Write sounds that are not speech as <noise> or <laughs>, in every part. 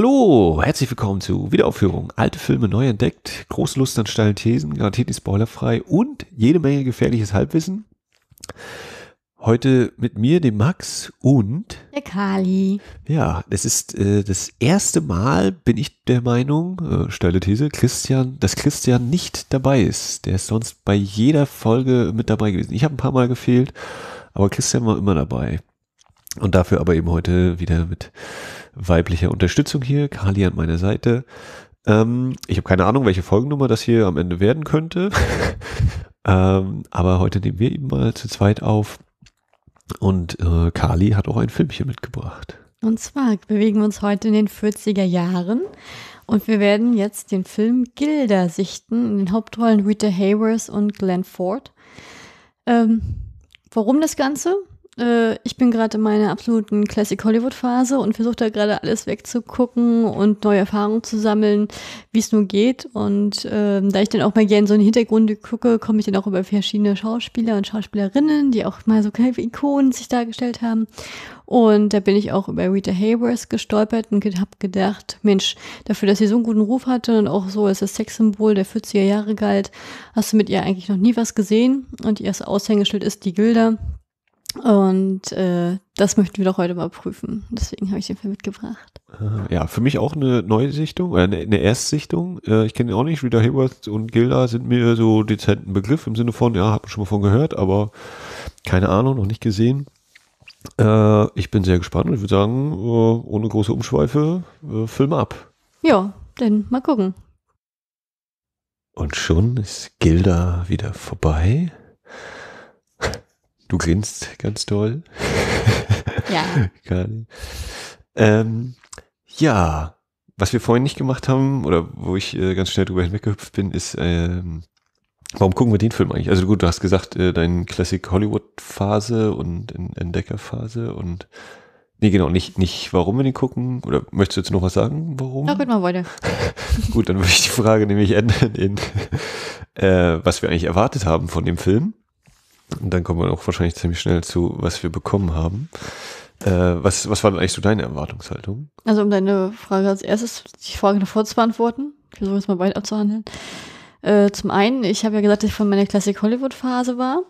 Hallo, herzlich willkommen zu Wiederaufführung. Alte Filme neu entdeckt, große Lust an steilen Thesen, garantiert nicht spoilerfrei und jede Menge gefährliches Halbwissen. Heute mit mir, dem Max und der Kali. Ja, es ist äh, das erste Mal, bin ich der Meinung, äh, steile These, Christian, dass Christian nicht dabei ist. Der ist sonst bei jeder Folge mit dabei gewesen. Ich habe ein paar Mal gefehlt, aber Christian war immer dabei. Und dafür aber eben heute wieder mit weibliche Unterstützung hier, Kali an meiner Seite. Ähm, ich habe keine Ahnung, welche Folgennummer das hier am Ende werden könnte. <laughs> ähm, aber heute nehmen wir eben mal zu zweit auf. Und äh, Kali hat auch ein Filmchen mitgebracht. Und zwar bewegen wir uns heute in den 40er Jahren und wir werden jetzt den Film Gilda sichten, in den Hauptrollen Rita Hayworth und Glenn Ford. Ähm, warum das Ganze? Äh, ich bin gerade in meiner absoluten Classic Hollywood Phase und versuche da gerade alles wegzugucken und neue Erfahrungen zu sammeln, wie es nur geht. Und ähm, da ich dann auch mal gerne so in den Hintergrund gucke, komme ich dann auch über verschiedene Schauspieler und Schauspielerinnen, die auch mal so kleine Ikonen sich dargestellt haben. Und da bin ich auch über Rita Hayworth gestolpert und habe gedacht, Mensch, dafür, dass sie so einen guten Ruf hatte und auch so als das Sexsymbol der 40er Jahre galt, hast du mit ihr eigentlich noch nie was gesehen. Und ihr Aushängeschild ist die Gilda, und äh, das möchten wir doch heute mal prüfen. Deswegen habe ich den Film mitgebracht. Äh, ja, für mich auch eine Neusichtung, äh, ne, eine Erstsichtung. Äh, ich kenne ihn auch nicht. Rita Hayworth und Gilda sind mir so dezent ein Begriff im Sinne von, ja, habe schon mal von gehört, aber keine Ahnung, noch nicht gesehen. Äh, ich bin sehr gespannt und ich würde sagen, äh, ohne große Umschweife, äh, Film ab. Ja, dann mal gucken. Und schon ist Gilda wieder vorbei. Du grinst ganz toll. <laughs> Ja. <laughs> ähm, ja, was wir vorhin nicht gemacht haben oder wo ich äh, ganz schnell drüber hinweggehüpft bin, ist, ähm, warum gucken wir den Film eigentlich? Also gut, du hast gesagt, äh, deine Classic Hollywood-Phase und Entdecker-Phase und Nee, genau, nicht, nicht warum wir den gucken. Oder möchtest du jetzt noch was sagen, warum? Ja, gut, mal wollte. <laughs> gut, dann würde ich die Frage nämlich ändern in, äh, was wir eigentlich erwartet haben von dem Film. Und dann kommen wir auch wahrscheinlich ziemlich schnell zu, was wir bekommen haben. Äh, was, was war denn eigentlich so deine Erwartungshaltung? Also um deine Frage als erstes, die Frage davor zu beantworten, ich versuche jetzt mal weiter abzuhandeln. Äh, zum einen, ich habe ja gesagt, dass ich von meiner Classic Hollywood Phase war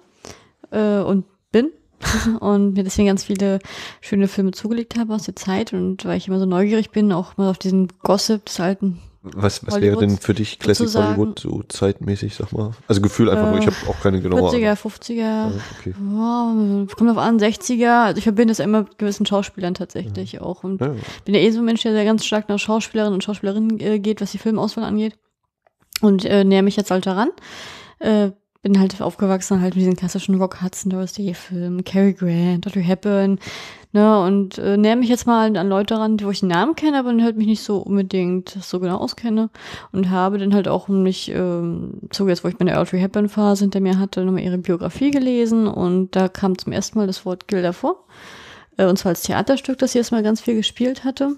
äh, und bin <laughs> und mir deswegen ganz viele schöne Filme zugelegt habe aus der Zeit und weil ich immer so neugierig bin, auch mal auf diesen Gossip des alten was, was wäre denn für dich Classic Hollywood so zeitmäßig, sag mal? Also Gefühl einfach äh, nur, ich äh, habe auch keine genaue 40er, 50er, okay. oh, kommt auf an, 60er. Also ich verbinde es immer mit gewissen Schauspielern tatsächlich ja. Mhm. auch. Und ja. bin ja eh so ein Mensch, der sehr ganz stark nach Schauspielerinnen und Schauspielerinnen äh, geht, was die Filmauswahl angeht. Und äh, näher mich jetzt halt daran. Äh, bin halt aufgewachsen halt mit diesen klassischen Rock Hudson, Doris Day Film, Cary Grant, Audrey Hepburn, ne, und äh, näher mich jetzt mal an Leute ran, wo ich den Namen kenne, aber halt mich nicht so unbedingt so genau auskenne und habe dann halt auch mich, ähm, so jetzt, wo ich meine Audrey Hepburn Phase hinter mir hatte, nochmal ihre Biografie gelesen und da kam zum ersten Mal das Wort Gilda vor, äh, und zwar als Theaterstück, das sie erstmal ganz viel gespielt hatte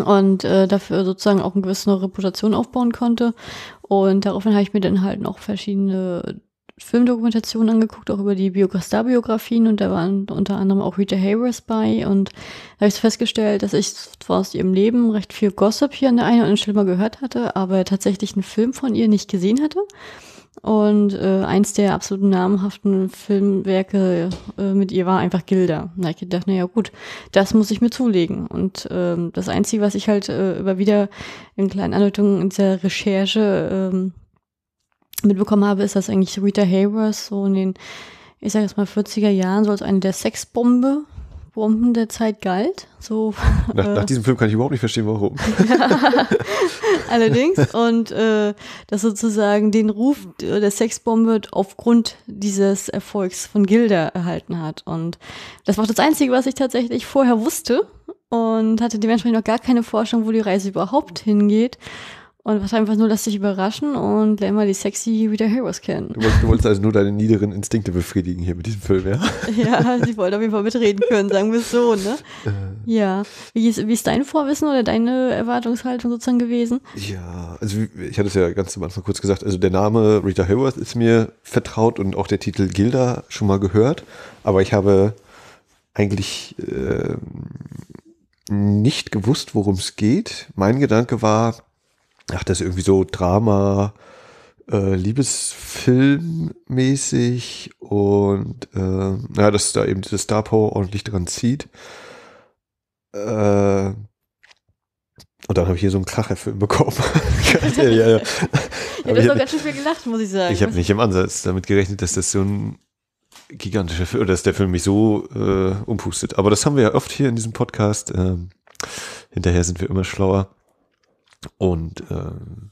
und äh, dafür sozusagen auch eine gewisse Reputation aufbauen konnte. Und daraufhin habe ich mir dann halt noch verschiedene Filmdokumentationen angeguckt, auch über die Biograstar-Biografien und da waren unter anderem auch Rita Hayworth bei und da habe ich festgestellt, dass ich zwar aus ihrem Leben recht viel Gossip hier an der einen oder anderen Stelle mal gehört hatte, aber tatsächlich einen Film von ihr nicht gesehen hatte. Und äh, eins der absoluten namhaften Filmwerke äh, mit ihr war einfach Gilda. Na, ich gedacht, naja gut, das muss ich mir zulegen. Und ähm, das Einzige, was ich halt äh, über wieder in kleinen Andeutungen in der Recherche ähm, mitbekommen habe, ist, dass eigentlich Rita Hayworth so in den, ich sag jetzt mal, 40er Jahren so als eine der Sexbombe der Zeit galt. So, <laughs> nach, äh, nach, diesem Film kann ich überhaupt nicht verstehen, warum. <laughs> Allerdings. Und äh, dass sozusagen den Ruf der Sexbombe aufgrund dieses Erfolgs von Gilda erhalten hat. Und das war das Einzige, was ich tatsächlich vorher wusste und hatte dementsprechend noch gar keine Forschung, wo die Reise überhaupt hingeht und was einfach nur lass dich überraschen und lern mal die sexy Rita Hayworth kennen. Du, du wolltest also nur deine niederen Instinkte befriedigen hier mit diesem Film, ja? <laughs> ja, sie wollte auf jeden Fall mitreden können, sagen wir es so, ne? Äh. Ja. Wie ist, wie ist dein Vorwissen oder deine Erwartungshaltung sozusagen gewesen? Ja, also ich hatte es ja ganz am Anfang kurz gesagt, also der Name Rita Hayworth ist mir vertraut und auch der Titel Gilda schon mal gehört, aber ich habe eigentlich äh, nicht gewusst, worum es geht. Mein Gedanke war, ach, das ist irgendwie so Drama, äh, Liebesfilmmäßig und äh, naja, dass da eben dieses Star Power ordentlich dran zieht. Äh, und dann habe ich hier so einen Kracherfilm bekommen. <laughs> ja, ja, ja. <laughs> ja, du hast auch ganz schön viel gelacht, muss ich sagen. Ich habe nicht im Ansatz damit gerechnet, dass das so ein gigantischer Film, oder dass der Film mich so äh, umpustet. Aber das haben wir ja oft hier in diesem Podcast. Ähm, hinterher sind wir immer schlauer. Und ähm,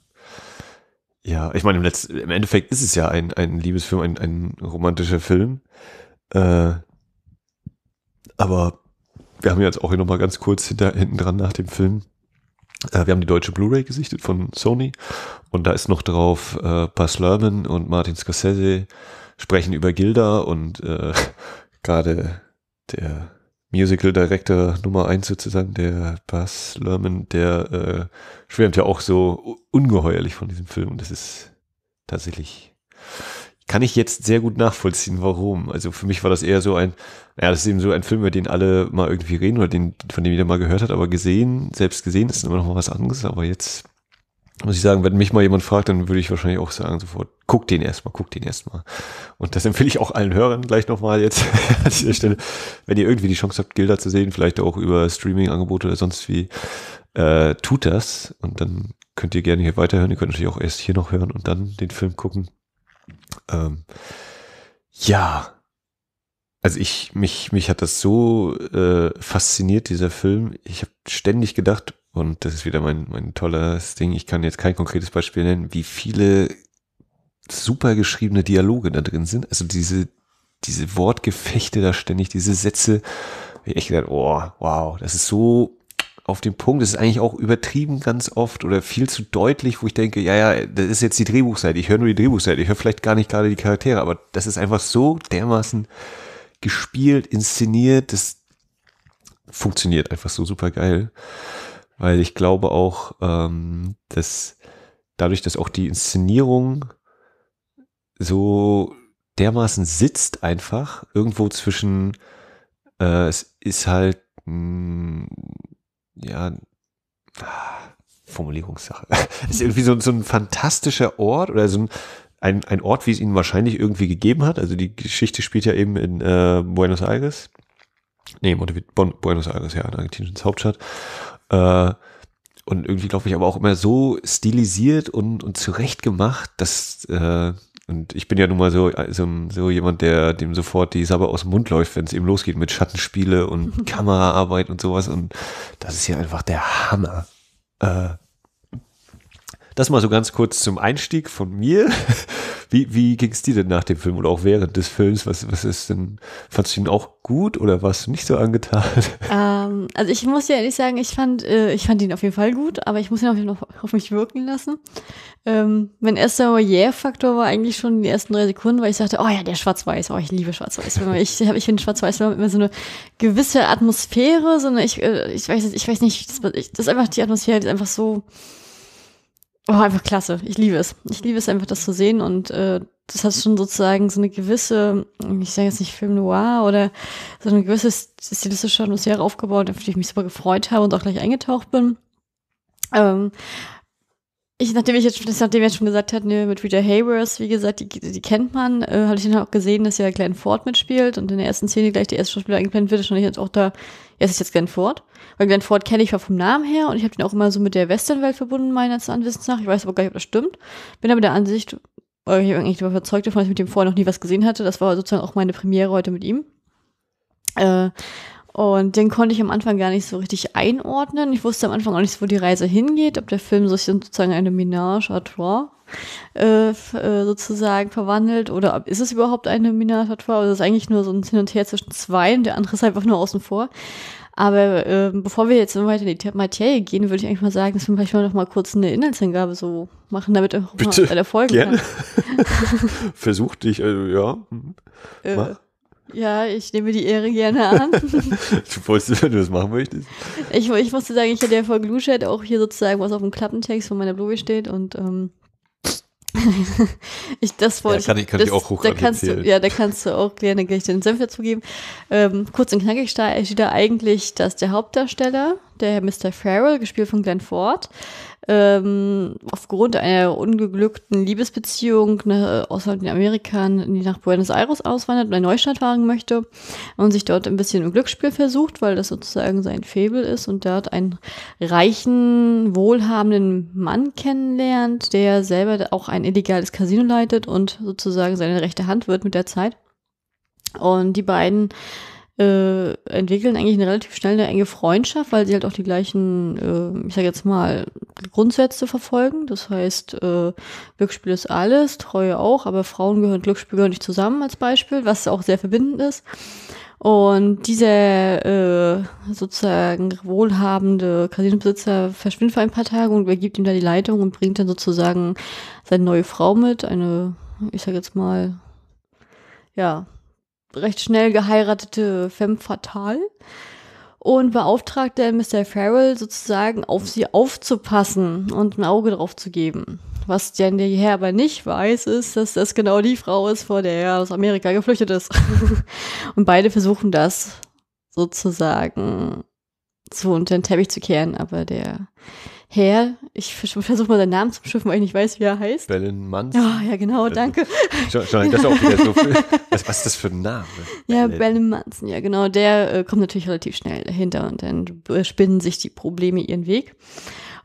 ja, ich meine, im, letzten, im Endeffekt ist es ja ein, ein Liebesfilm, ein, ein romantischer Film. Äh, aber wir haben jetzt auch hier nochmal ganz kurz hinter, hinten dran nach dem Film. Äh, wir haben die deutsche Blu-ray gesichtet von Sony und da ist noch drauf äh, Bas Lerman und Martin Scorsese sprechen über Gilda und äh, <laughs> gerade der Musical Director Nummer 1 sozusagen, der Bass Lerman, der äh, schwärmt ja auch so ungeheuerlich von diesem Film und das ist tatsächlich kann ich jetzt sehr gut nachvollziehen, warum. Also für mich war das eher so ein, ja, das ist eben so ein Film, über den alle mal irgendwie reden oder den, von dem jeder mal gehört hat, aber gesehen, selbst gesehen ist immer noch mal was anderes, aber jetzt muss ich sagen, wenn mich mal jemand fragt, dann würde ich wahrscheinlich auch sagen sofort, guck den erstmal, guck den erstmal. Und das empfehle ich auch allen Hörern gleich nochmal jetzt <laughs> an dieser Stelle. Wenn ihr irgendwie die Chance habt, Gilda zu sehen, vielleicht auch über Streaming-Angebote oder sonst wie, äh, tut das. Und dann könnt ihr gerne hier weiterhören. Ihr könnt natürlich auch erst hier noch hören und dann den Film gucken. Ähm, ja. Also ich, mich, mich hat das so äh, fasziniert, dieser Film. Ich habe ständig gedacht, und das ist wieder mein, mein tolles Ding. Ich kann jetzt kein konkretes Beispiel nennen, wie viele super geschriebene Dialoge da drin sind. Also diese, diese Wortgefechte da ständig, diese Sätze. Ich echt gedacht, oh, wow, das ist so auf den Punkt. Das ist eigentlich auch übertrieben ganz oft oder viel zu deutlich, wo ich denke, ja, ja, das ist jetzt die Drehbuchseite. Ich höre nur die Drehbuchseite. Ich höre vielleicht gar nicht gerade die Charaktere, aber das ist einfach so dermaßen gespielt, inszeniert. Das funktioniert einfach so super geil. Weil ich glaube auch, ähm, dass dadurch, dass auch die Inszenierung so dermaßen sitzt einfach irgendwo zwischen, äh, es ist halt, mh, mm, ja, Formulierungssache. <laughs> Es ist irgendwie so, so ein fantastischer Ort oder so ein, ein, ein Ort, wie es ihn wahrscheinlich irgendwie gegeben hat. Also die Geschichte spielt ja eben in äh, Buenos Aires. Nee, Montevideo, Buenos Aires, ja, in Argentiniens Hauptstadt. Äh, und irgendwie, glaube ich, aber auch immer so stilisiert und, und zurecht gemacht, dass, äh, und ich bin ja nun mal so, äh, so, so jemand, der dem sofort die Sabbe aus dem Mund läuft, wenn es eben losgeht mit Schattenspiele und <laughs> Kameraarbeit und sowas. Und das ist ja einfach der Hammer. Äh, das mal so ganz kurz zum Einstieg von mir. <laughs> Wie, wie ging es dir denn nach dem Film oder auch während des Films? Was, was ist denn, fandst du ihn auch gut oder warst du nicht so angetan? <laughs> Ähm, also ich muss ja ehrlich sagen, ich fand, äh, ich fand ihn auf jeden Fall gut, aber ich muss ihn auf, jeden Fall auf mich wirken lassen. Ähm, mein erster Yeah-Faktor war eigentlich schon in den ersten drei Sekunden, weil ich sagte, oh ja, der Schwarz-Weiß, oh, ich liebe Schwarz-Weiß. ich ich finde Schwarz-Weiß immer so eine gewisse Atmosphäre, sondern eine, ich, äh, ich weiß, ich weiß nicht, das, ich, das ist einfach die Atmosphäre, die ist einfach so Oh, einfach klasse. Ich liebe es. Ich liebe es einfach, das zu sehen und äh, das hat schon sozusagen so eine gewisse, ich sage jetzt nicht Film Noir oder so eine gewisse stilistische Atmosphäre aufgebaut, auf die ich mich super gefreut habe und auch gleich eingetaucht bin. Ähm, ich, nachdem ich jetzt, nachdem jetzt schon gesagt hat, ne, mit Rita Hayworth, wie gesagt, die, die kennt man, äh, hatte ich dann auch gesehen, dass ja Glenn Ford mitspielt und in der ersten Szene gleich die erste Schauspieler eingeblendet wird, stand ich jetzt auch da, ja, es ist jetzt Glenn Ford. Weil Glenn Ford kenne ich zwar vom Namen her und ich habe den auch immer so mit der Westernwelt verbunden, meines Anwissens nach. Ich weiß aber gar nicht, ob das stimmt. Bin aber der Ansicht, weil ich eigentlich überzeugt davon, dass ich mit dem vorher noch nie was gesehen hatte. Das war sozusagen auch meine Premiere heute mit ihm. Äh, und den konnte ich am Anfang gar nicht so richtig einordnen. Ich wusste am Anfang auch nicht, wo die Reise hingeht, ob der Film sich sozusagen eine Minage à trois äh, äh sozusagen verwandelt oder ist es überhaupt eine Minage à trois oder also ist es eigentlich nur so ein Hin und Her zwischen zwei und der andere ist einfach nur außen vor. Aber äh, bevor wir jetzt weiter in die Materie gehen, würde ich eigentlich mal sagen, dass wir vielleicht mal noch mal kurz eine Inhaltsangabe so machen, damit auch Bitte, mal alle folgen gerne. <laughs> Versuch dich, also, ja. Äh, Mach. Ja, ich nehme die Ehre gerne an. <laughs> du wolltest, wenn du das machen möchtest. Ich, ich musste sagen, ich hatte ja vor Gluchat auch hier sozusagen was auf dem Klappentext von meiner Blume steht und ähm, <laughs> ich, das wollte ja, kann ich. Kann das, ich auch da kannst du, Ja, da kannst du auch gerne gleich den Senf dazugeben. Ähm, kurz und knackig steht da eigentlich, dass der Hauptdarsteller, der Mr. Farrell, gespielt von Glenn Ford, ähm, aufgrund einer ungeglückten Liebesbeziehung ne, aus Amerikanern, die nach Buenos Aires auswandert und einen Neustart wagen möchte und sich dort ein bisschen im Glücksspiel versucht, weil das sozusagen sein Faible ist und dort einen reichen, wohlhabenden Mann kennenlernt, der selber auch ein illegales Casino leitet und sozusagen seine rechte Hand wird mit der Zeit. Und die beiden äh, entwickeln eigentlich eine relativ schnell eine enge Freundschaft, weil sie halt auch die gleichen, äh, ich sag jetzt mal, Grundsätze verfolgen. Das heißt, äh, Glücksspiel ist alles, Treue auch, aber Frauen gehören Glücksspiel gehören nicht zusammen als Beispiel, was auch sehr verbindend ist. Und dieser äh, sozusagen wohlhabende Casinobesitzer verschwindet für ein paar Tage und übergibt ihm da die Leitung und bringt dann sozusagen seine neue Frau mit, eine, ich sag jetzt mal, ja, recht schnell geheiratete Femme Fatale und beauftragte Mr. Farrell sozusagen auf sie aufzupassen und ein Auge drauf zu geben. Was der Herr aber nicht weiß, ist, dass das genau die Frau ist, vor der er aus Amerika geflüchtet ist. <laughs> und beide versuchen das sozusagen so unter den Teppich zu kehren, aber der Herr, ich <laughs> versuche mal seinen Namen zu beschiffen, weil ich nicht weiß, wie er heißt. Bellen Manson. Oh, ah, ja, genau, also, danke. Schon, schon auch wieder so viel. <laughs> Was, was, ist das für ein Name? Ja, Bellen Manson, ja, genau. Der äh, kommt natürlich relativ schnell dahinter und dann äh, spinnen sich die Probleme ihren Weg.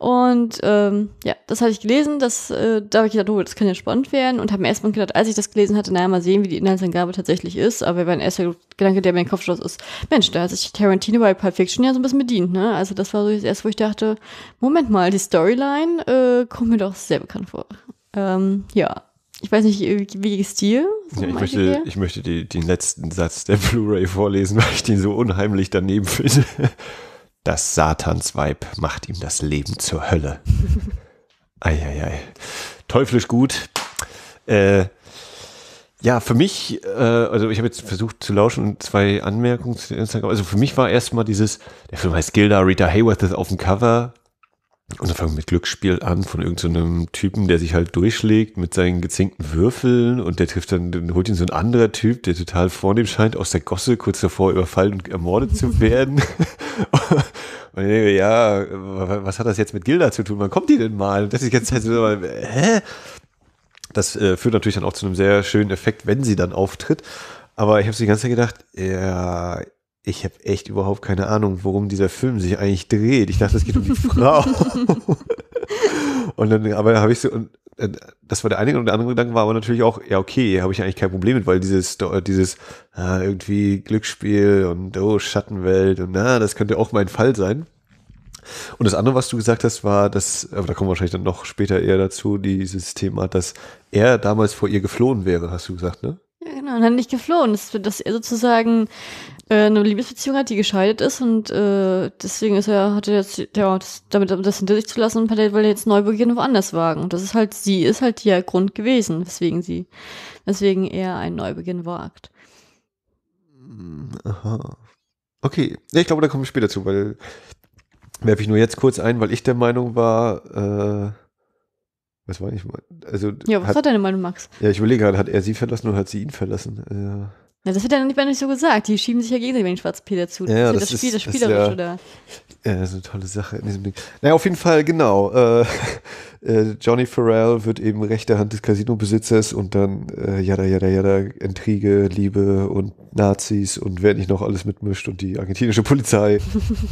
Und ähm, ja, das hatte ich gelesen, das, äh, da habe ich gedacht, oh, das kann ja spannend werden und habe mir erstmal gedacht, als ich das gelesen hatte, naja, mal sehen, wie die Inhaltsangabe tatsächlich ist, aber mein erster Gedanke, der mir in den Kopf schloss, ist, Mensch, da hat sich Tarantino bei halt Pulp Fiction ja so ein bisschen bedient, ne? Also das war so das erste, wo ich dachte, Moment mal, die Storyline äh, kommt mir doch sehr bekannt vor. Ähm, ja, ich weiß nicht, äh, wie Stil. So ja, ich, möchte, ich möchte die, den letzten Satz der <laughs> Blu-ray vorlesen, weil ich den so unheimlich daneben finde. Das Satansweib macht ihm das Leben zur Hölle. Eieiei. <laughs> Teuflisch gut. Äh, ja, für mich, äh, also ich habe jetzt versucht zu lauschen und zwei Anmerkungen zu Instagram. Also für mich war erstmal dieses, der Film heißt Gilda, Rita Hayworth ist auf dem Cover. Und also dann fangen wir mit Glücksspiel an von irgendeinem so Typen, der sich halt durchschlägt mit seinen gezinkten Würfeln und der trifft dann, dann holt ihn so ein anderer Typ, der total vornehm scheint, aus der Gosse kurz davor überfallen und ermordet zu werden. <laughs> und ich denke, ja, was hat das jetzt mit Gilda zu tun? Wann kommt die denn mal? Und das ist jetzt halt so, hä? Das äh, führt natürlich dann auch zu einem sehr schönen Effekt, wenn sie dann auftritt. Aber ich habe so die ganze Zeit gedacht, ja, ich habe echt überhaupt keine Ahnung, worum dieser Film sich eigentlich dreht. Ich dachte, es geht um die <laughs> Frau. und dann, aber habe ich so, und, äh, das war der eine und der andere Gedanke war aber natürlich auch, ja, okay, habe ich eigentlich kein Problem mit, weil dieses, dieses ah, irgendwie Glücksspiel und oh, Schattenwelt und na, ah, das könnte auch mein Fall sein. Und das andere, was du gesagt hast, war, dass, aber da kommen wir wahrscheinlich dann noch später eher dazu, dieses Thema, dass er damals vor ihr geflohen wäre, hast du gesagt, ne? Ja, genau, und dann nicht geflohen. Das, dass er sozusagen äh, eine Liebesbeziehung hat, die gescheitert ist und äh, deswegen ist er, hat er jetzt, ja, das, damit das hinter sich zu lassen, weil er, will er jetzt Neubeginn woanders wagen. Und das ist halt, sie ist halt der Grund gewesen, weswegen sie, weswegen er einen Neubeginn wagt. Aha. Okay, ja, ich glaube, da kommen wir später zu, weil werfe ich nur jetzt kurz ein, weil ich der Meinung war, äh, was war ich mal? Also, ja, was hat, war deine Meinung, Max? Ja, ich überlege gerade, hat er sie verlassen oder hat sie ihn verlassen? Ja. Ja, das wird ja noch nicht, nicht so gesagt. Die schieben sich ja gegenseitig den Schwarzpeter zu. Das ja, ist ja das, das, Spiel, ist, das Spielerische da. Ja, das ist eine tolle Sache in diesem Ding. Naja, auf jeden Fall, genau. Äh, <laughs> äh, Johnny Farrell wird eben rechte Hand des Casino-Besitzers und dann äh, jada, jada, jada, Intrige, Liebe und Nazis und wer nicht noch alles mitmischt und die argentinische Polizei.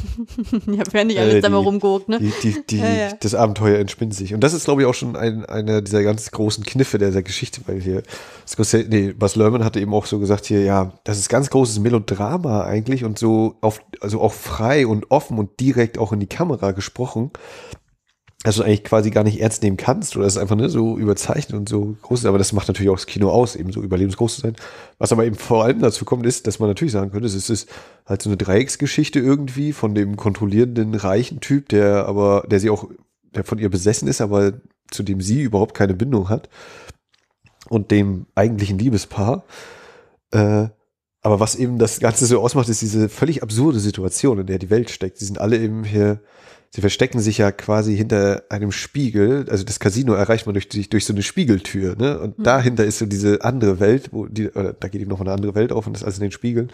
<laughs> ja, wer nicht äh, alles äh, da mal rumguckt, ne? Die, die, die ja, ja. Das Abenteuer entspinnt sich. Und das ist, glaube ich, auch schon ein, einer dieser ganz großen Kniffe der, der Geschichte, weil hier Scorsese, nee, Bas Lerman hatte eben auch so gesagt hier, ja, das ist ganz großes Melodrama eigentlich und so auf, also auch frei und offen und direkt auch in die Kamera gesprochen dass du eigentlich quasi gar nicht ernst nehmen kannst oder es einfach ne, so überzeichnet und so groß ist. Aber das macht natürlich auch das Kino aus, eben so überlebensgroß zu sein. Was aber eben vor allem dazu kommt, ist, dass man natürlich sagen könnte, es ist halt so eine Dreiecksgeschichte irgendwie von dem kontrollierenden reichen Typ, der aber, der sie auch, der von ihr besessen ist, aber zu dem sie überhaupt keine Bindung hat und dem eigentlichen Liebespaar. Äh, aber was eben das Ganze so ausmacht, ist diese völlig absurde Situation, in der die Welt steckt. Sie sind alle eben hier sie verstecken sich ja quasi hinter einem Spiegel. Also das Casino erreicht man durch, durch so eine Spiegeltür, ne? Und mhm. dahinter ist so diese andere Welt, wo die, oder da geht eben noch eine andere Welt auf und das ist alles in den Spiegeln.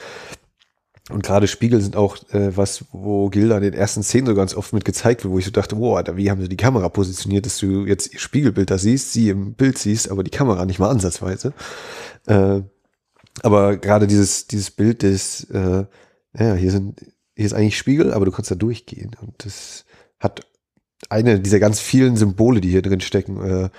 Und gerade Spiegel sind auch äh, was, wo Gilda in den ersten Szenen so ganz oft mit gezeigt wird, wo ich so dachte, wow, Alter, wie haben sie die Kamera positioniert, dass du jetzt ihr Spiegelbild da siehst, sie im Bild siehst, aber die Kamera nicht mal ansatzweise. Äh, aber gerade dieses, dieses Bild des, äh, ja, hier sind hier ist eigentlich Spiegel, aber du kannst da durchgehen. Und das hat eine dieser ganz vielen Symbole, die hier drin stecken, äh,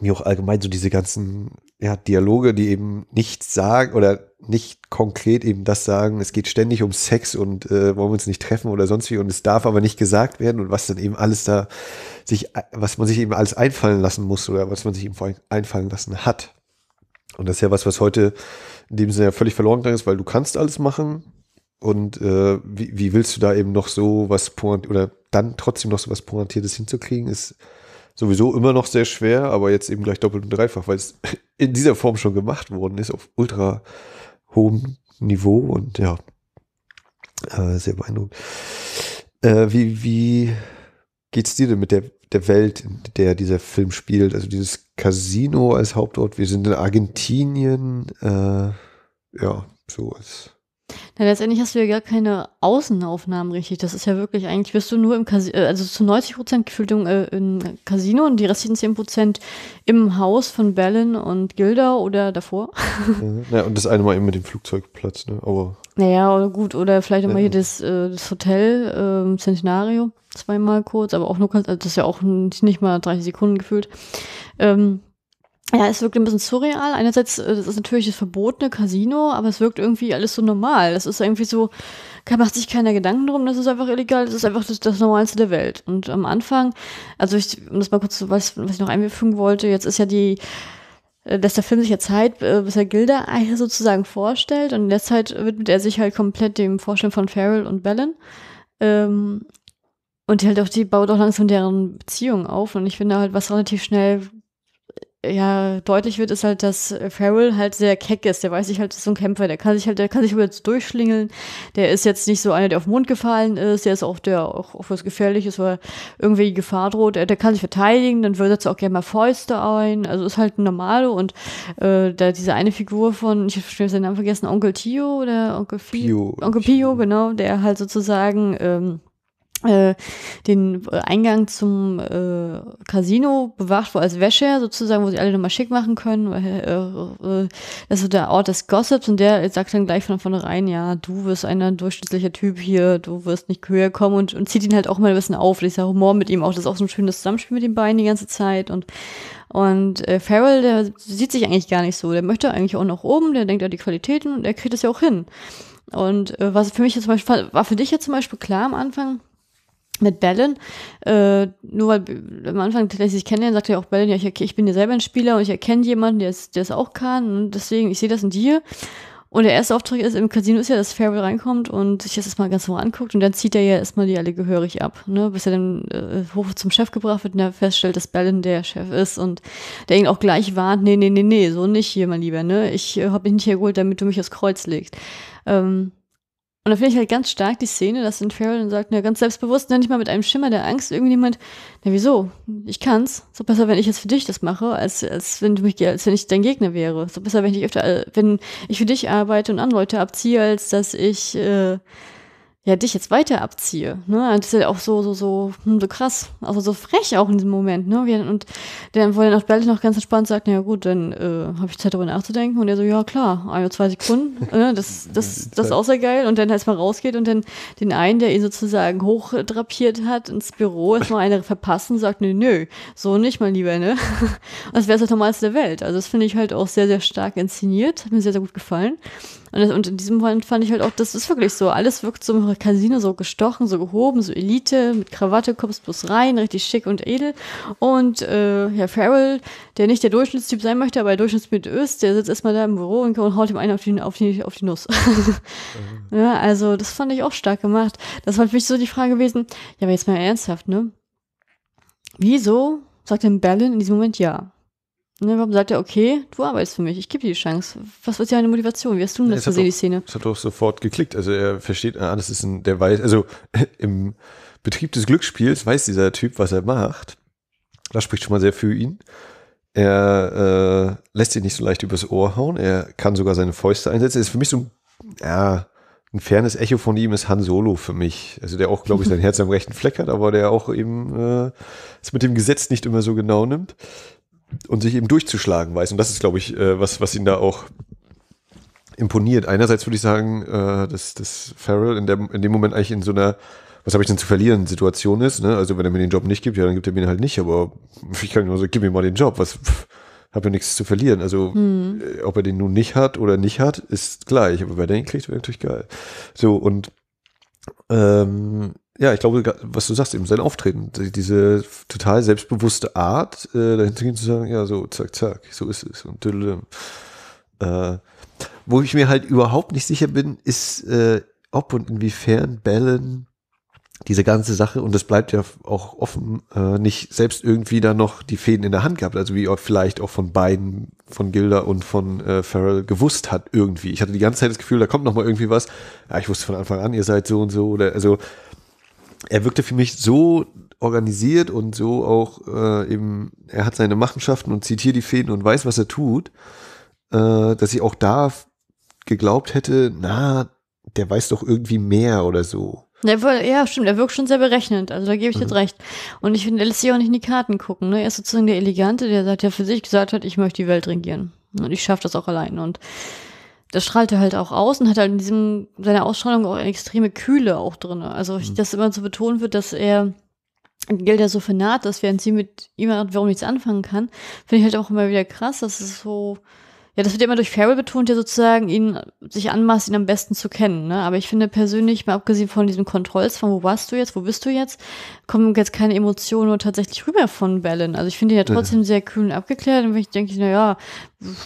mir auch allgemein so diese ganzen ja, Dialoge, die eben nichts sagen oder nicht konkret eben das sagen, es geht ständig um Sex und äh, wollen wir uns nicht treffen oder sonst wie und es darf aber nicht gesagt werden und was dann eben alles da sich, was man sich eben alles einfallen lassen muss oder was man sich eben einfallen lassen hat. Und das ist ja was, was heute in dem Sinne ja völlig verloren gegangen ist, weil du kannst alles machen, und äh, wie, wie willst du da eben noch so was point oder dann trotzdem noch so was Pointiertes hinzukriegen, ist sowieso immer noch sehr schwer, aber jetzt eben gleich doppelt und dreifach, weil es <laughs> in dieser Form schon gemacht worden ist, auf ultra hohem Niveau und ja, äh, sehr beeindruckend. Äh, wie wie es dir denn mit der, der Welt, in der dieser Film spielt? Also dieses Casino als Hauptort, wir sind in Argentinien, äh, ja, so als na, letztendlich hast du ja gar keine Außenaufnahmen richtig. Das ist ja wirklich, eigentlich wirst du nur im Casino, äh, also zu 90 Prozent gefühlt im, äh, im, Casino und die restlichen 10 Prozent im Haus von Berlin und Gilda oder davor. <laughs> Mhm. Ja, und das eine Mal eben mit dem Flugzeugplatz, ne? Aber. Naja, oder gut, oder vielleicht immer ja. hier das, äh, das Hotel, äh, Centenario, zweimal kurz, aber auch nur, also das ist ja auch nicht mal 30 Sekunden gefühlt. Ähm, ja, es wirkt ein bisschen surreal. Einerseits, äh, das ist natürlich das verbotene Casino, aber es wirkt irgendwie alles so normal. Das ist irgendwie so, macht sich keiner Gedanken drum, das ist einfach illegal, das ist einfach das, das Normalste der Welt. Und am Anfang, also ich, um das mal kurz, zu was, was ich noch einfügen wollte, jetzt ist ja die, äh, dass der Film sich ja Zeit, äh, bis er Gilda <laughs> sozusagen vorstellt und in der Zeit widmet er sich halt komplett dem Vorstellen von Farrell und Bellen. Ähm, und die halt auch, die baut auch langsam deren Beziehung auf. Und ich finde halt, was relativ schnell ja deutlich wird, ist halt, dass Farrell halt sehr keck ist. Der weiß ich halt, ist so ein Kämpfer. Der kann sich halt, der kann sich jetzt durchschlingeln. Der ist jetzt nicht so einer, der auf den Mund gefallen ist. Der ist auch der auch, auch was gefährlich ist, weil irgendwie Gefahr droht. Der, der kann sich verteidigen. Dann setzt er auch gerne mal Fäuste ein. Also ist halt ein Normalo. Und äh, da diese eine Figur von, ich habe seinen Namen vergessen, Onkel Tio oder Onkel Fio, Pio. Onkel Pio, genau, der halt sozusagen ähm, äh, den Eingang zum äh, Casino bewacht, wo als Wäsche sozusagen, wo sie alle nochmal schick machen können. Äh, äh, das ist so der Ort des Gossips und der sagt dann gleich von vornherein, ja, du wirst ein durchschnittlicher Typ hier, du wirst nicht höher kommen und, und zieht ihn halt auch mal ein bisschen auf. Dieser Humor mit ihm auch, das ist auch so ein schönes Zusammenspiel mit den beiden die ganze Zeit und und äh, Farrell, der sieht sich eigentlich gar nicht so. Der möchte eigentlich auch nach oben, der denkt an die Qualitäten und er kriegt es ja auch hin. Und äh, was für mich jetzt zum Beispiel, war für dich jetzt zum Beispiel klar am Anfang, mit Bellen. Äh, nur weil am Anfang tatsächlich sich kennenlernen, sagt ja auch Bellen, ja, ich, ich bin ja selber ein Spieler und ich erkenne jemanden, der es auch kann. Und deswegen, ich sehe das in dir. Und der erste Auftrag ist, im Casino ist ja, dass Farewell reinkommt und sich das erstmal ganz hoch anguckt und dann zieht er ja erstmal die alle gehörig ab, ne? bis er dann äh, hoch zum Chef gebracht wird und er feststellt, dass Bellen der Chef ist und der ihn auch gleich warnt, nee, nee, nee, nee, so nicht hier, mein Lieber, ne? Ich äh, hab mich nicht hergeholt, damit du mich aufs Kreuz legst. Ähm, und da finde ich halt ganz stark die Szene, dass dann Farrell dann sagt, na, ganz selbstbewusst, na, ich mal mit einem Schimmer der Angst, irgendjemand, na, wieso? Ich kann's. So besser, wenn ich jetzt für dich das mache, als, als wenn du mich, als wenn ich dein Gegner wäre. So besser, wenn ich öfter, äh, wenn ich für dich arbeite und an Leute abziehe, als dass ich, äh, ja, dich jetzt weiter abziehe. Ne? Das ist ja auch so, so, so, hm, so krass, also so frech auch in diesem Moment, ne? Und dann wollte auch Bell noch ganz entspannt sagt, na ja gut, dann äh, habe ich Zeit darüber nachzudenken. Und er so, ja klar, ein oder zwei Sekunden, <laughs> ne? das, das, das ist auch sehr geil. Und dann erstmal rausgeht und dann den einen, der ihn sozusagen hochdrapiert hat ins Büro, erstmal eine verpassen sagt, nö, nö, so nicht, mein Lieber, ne? <laughs> das wäre halt das Normalste der Welt. Also das finde ich halt auch sehr, sehr stark inszeniert, hat mir sehr, sehr gut gefallen. Und, und in diesem Moment fand ich halt auch, das ist wirklich so. Alles wirkt so im Casino so gestochen, so gehoben, so Elite, mit Krawatte kommst bloß rein, richtig schick und edel. Und äh, Herr Farrell, der nicht der Durchschnittstyp sein möchte, aber der Durchschnittsmyth ist, der sitzt erstmal da im Büro und, und haut ihm einen auf die, auf die, auf die Nuss. <laughs> mhm. ja, also das fand ich auch stark gemacht. Das war für mich so die Frage gewesen, ja, aber jetzt mal ernsthaft, ne? Wieso sagt denn Berlin in diesem Moment ja? Und dann sagt er, okay, du arbeitest für mich, ich gebe dir die Chance. Was wird deine Motivation? Wie hast du denn das gesehen, die Szene? Das hat doch sofort geklickt. Also er versteht, ah, das ist ein, der weiß, also <laughs> im Betrieb des Glücksspiels weiß dieser Typ, was er macht. Das spricht schon mal sehr für ihn. Er äh, lässt sich nicht so leicht übers Ohr hauen. Er kann sogar seine Fäuste einsetzen. Er ist für mich so ein, ja, ein fernes Echo von ihm ist Han Solo für mich. Also der auch, glaube ich, sein <laughs> Herz am rechten Fleck hat, aber der auch eben äh, es mit dem Gesetz nicht immer so genau nimmt und sich eben durchzuschlagen weiß. Und das ist, glaube ich, äh, was, was ihn da auch imponiert. Einerseits würde ich sagen, äh, dass, dass Farrell in, der, in dem Moment eigentlich in so einer was habe ich denn zu verlieren, Situation ist. Ne? Also wenn er mir den Job nicht gibt, ja, dann gibt er mir ihn halt nicht. Aber ich kann nur so, gib mir mal den Job. Was habe ja nichts zu verlieren. Also hm. Äh, ob er den nun nicht hat oder nicht hat, ist gleich. Aber wer den kriegt, wäre natürlich geil. So und ähm, ja, ich glaube, was du sagst, eben sein Auftreten, diese total selbstbewusste Art, äh, dahinter gehen zu sagen, ja, so, zack, zack, so ist es und tüdelüm. Äh, wo ich mir halt überhaupt nicht sicher bin, ist, äh, ob und inwiefern Bellen diese ganze Sache, und das bleibt ja auch offen, äh, nicht selbst irgendwie da noch die Fäden in der Hand gehabt, also wie er vielleicht auch von beiden, von Gilda und von äh, Farrell gewusst hat irgendwie. Ich hatte die ganze Zeit das Gefühl, da kommt noch mal irgendwie was. Ja, ich wusste von Anfang an, ihr seid so und so oder also er wirkte für mich so organisiert und so auch äh, eben, er hat seine Machenschaften und zieht hier die Fäden und weiß, was er tut, äh, dass ich auch da geglaubt hätte, na, der weiß doch irgendwie mehr oder so. ja, stimmt, er wirkt schon sehr berechnend, also da gebe ich jetzt mhm. recht. Und ich finde, er lässt sich auch nicht in die Karten gucken. Ne? Er ist sozusagen der Elegante, der sagt ja für sich gesagt hat, ich möchte die Welt regieren. Und ich schaffe das auch allein. Und das strahlt er halt auch aus und hat halt in diesem, seiner Ausstrahlung auch eine extreme Kühle auch drin. Also, mhm. dass immer so betont wird, dass er gilt ja so für naht, dass während sie mit ihm warum nichts anfangen kann, finde ich halt auch immer wieder krass, dass es so, ja, das wird immer durch Farrell betont, ja sozusagen ihn sich anmaßt, ihn am besten zu kennen. Ne? Aber ich finde persönlich, mal abgesehen von diesem Kontrolls, von wo warst du jetzt, wo bist du jetzt, kommen jetzt keine Emotionen nur tatsächlich rüber von Bellen. Also ich finde ihn ja trotzdem mhm. sehr kühl und abgeklärt. Und wenn ich denke, na ja,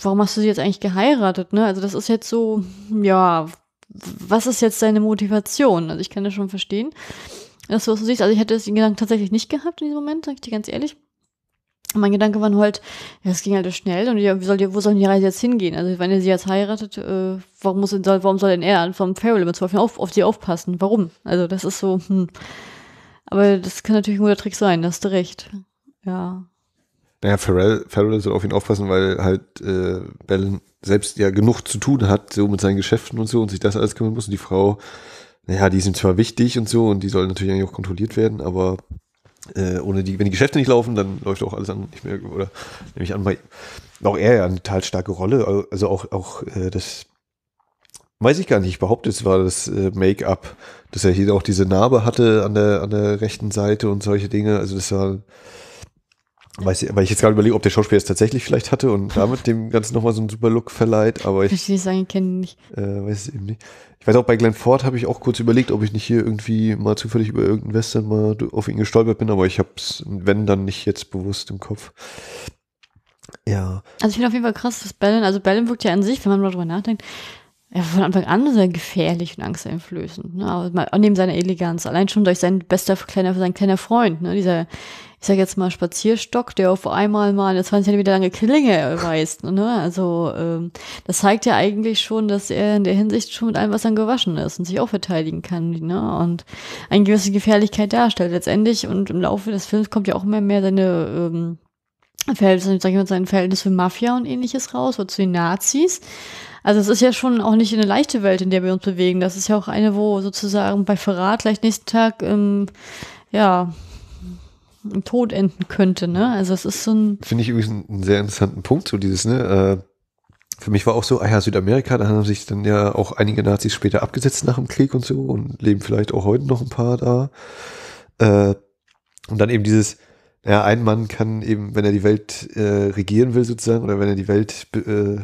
warum hast du sie jetzt eigentlich geheiratet? Ne? Also das ist jetzt so, ja, was ist jetzt deine Motivation? Also ich kann das schon verstehen, dass du was du siehst. Also ich hätte es ihn Gedanken tatsächlich nicht gehabt in diesem Moment, sag ich dir ganz ehrlich. Und mein Gedanke war halt, ja, es ging halt schnell und ja, wie soll die, wo soll die Reise jetzt hingehen? Also wenn ihr sie jetzt heiratet, äh, warum, muss, warum soll denn er vom Farewell immer zwar auf, auf sie aufpassen? Warum? Also das ist so, hm. Aber das kann natürlich ein guter Trick sein, da hast du recht. Ja. Naja, Farrell, Farrell soll auf ihn aufpassen, weil halt äh, Bellen selbst ja genug zu tun hat, so mit seinen Geschäften und so und sich das alles kümmern muss. Und die Frau, naja, die ist ihm zwar wichtig und so und die soll natürlich auch kontrolliert werden, aber äh, ohne die, wenn die Geschäfte nicht laufen, dann läuft auch alles an nicht mehr, oder nehme ich an, weil auch er ja eine total starke Rolle, also auch, auch äh, das weiß ich gar nicht, ich behaupte, es war das äh, Make-up, dass er hier auch diese Narbe hatte an der, an der rechten Seite und solche Dinge, also das war Weiß ich, weil ich jetzt gerade überlege, ob der Schauspieler es tatsächlich vielleicht hatte und damit dem Ganzen nochmal so einen super Look verleiht, aber ich. Kann ich nicht sagen, ich kenne ihn nicht. Äh, weiß es eben nicht. Ich weiß auch, bei Glenn Ford habe ich auch kurz überlegt, ob ich nicht hier irgendwie mal zufällig über irgendeinen Western mal auf ihn gestolpert bin, aber ich habe es, wenn, dann nicht jetzt bewusst im Kopf. Ja. Also ich finde auf jeden Fall krass, dass Bellen, also Bellen wirkt ja an sich, wenn man mal drüber nachdenkt, ja, von Anfang an sehr gefährlich und angsteinflößend. Ne? Aber also neben seiner Eleganz, allein schon durch seinen bester kleiner, sein kleiner Freund, ne? dieser ich sag jetzt mal, Spazierstock, der auf einmal mal eine 20 cm lange Klinge weist. Ne? Also ähm, das zeigt ja eigentlich schon, dass er in der Hinsicht schon mit allem was dann gewaschen ist und sich auch verteidigen kann ne? und eine gewisse Gefährlichkeit darstellt letztendlich. Und im Laufe des Films kommt ja auch immer mehr seine ähm, Verhältnis, sag ich mal, sein Verhältnis für Mafia und ähnliches raus oder zu den Nazis. Also es ist ja schon auch nicht eine leichte Welt, in der wir uns bewegen. Das ist ja auch eine, wo sozusagen bei Verrat gleich nächsten Tag ähm, ja im Tod enden könnte, ne? Also es ist so ein. Finde ich übrigens einen, sehr interessanten Punkt, so dieses, ne? Äh, für mich war auch so, ah ja, Südamerika, da haben sich dann ja auch einige Nazis später abgesetzt nach dem Krieg und so und leben vielleicht auch heute noch ein paar da. Äh, und dann eben dieses, ja, ein Mann kann eben, wenn er die Welt äh, regieren will sozusagen oder wenn er die Welt, äh,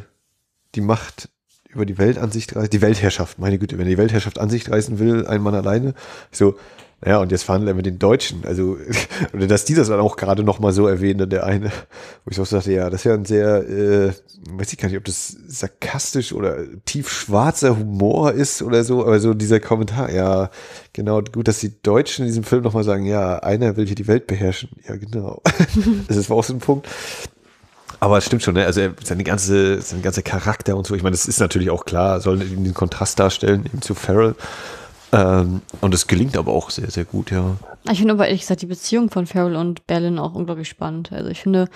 die Macht über die Welt an sich reißt, die Weltherrschaft, meine Güte, wenn er die Weltherrschaft an sich reißen will, ein Mann alleine, so, ja, und jetzt verhandelt er mit den Deutschen. Also, <laughs> oder dass die das dann auch gerade nochmal so erwähnen, der eine, wo ich so dachte, ja, das wäre ein sehr, äh, weiß ich gar nicht, ob das sarkastisch oder tiefschwarzer Humor ist oder so, aber so dieser Kommentar, ja, genau, gut, dass die Deutschen in diesem Film nochmal sagen, ja, einer will hier die Welt beherrschen. Ja, genau. <laughs> das ist auch so ein Punkt. Aber es stimmt schon, ne? also seine ganze, sein ganzer Charakter und so, ich meine, das ist natürlich auch klar, soll den Kontrast darstellen eben zu Farrell. Ähm, und es gelingt aber auch sehr, sehr gut, ja. Ich finde aber ehrlich gesagt die Beziehung von Farrell und Berlin auch unglaublich spannend. Also ich finde,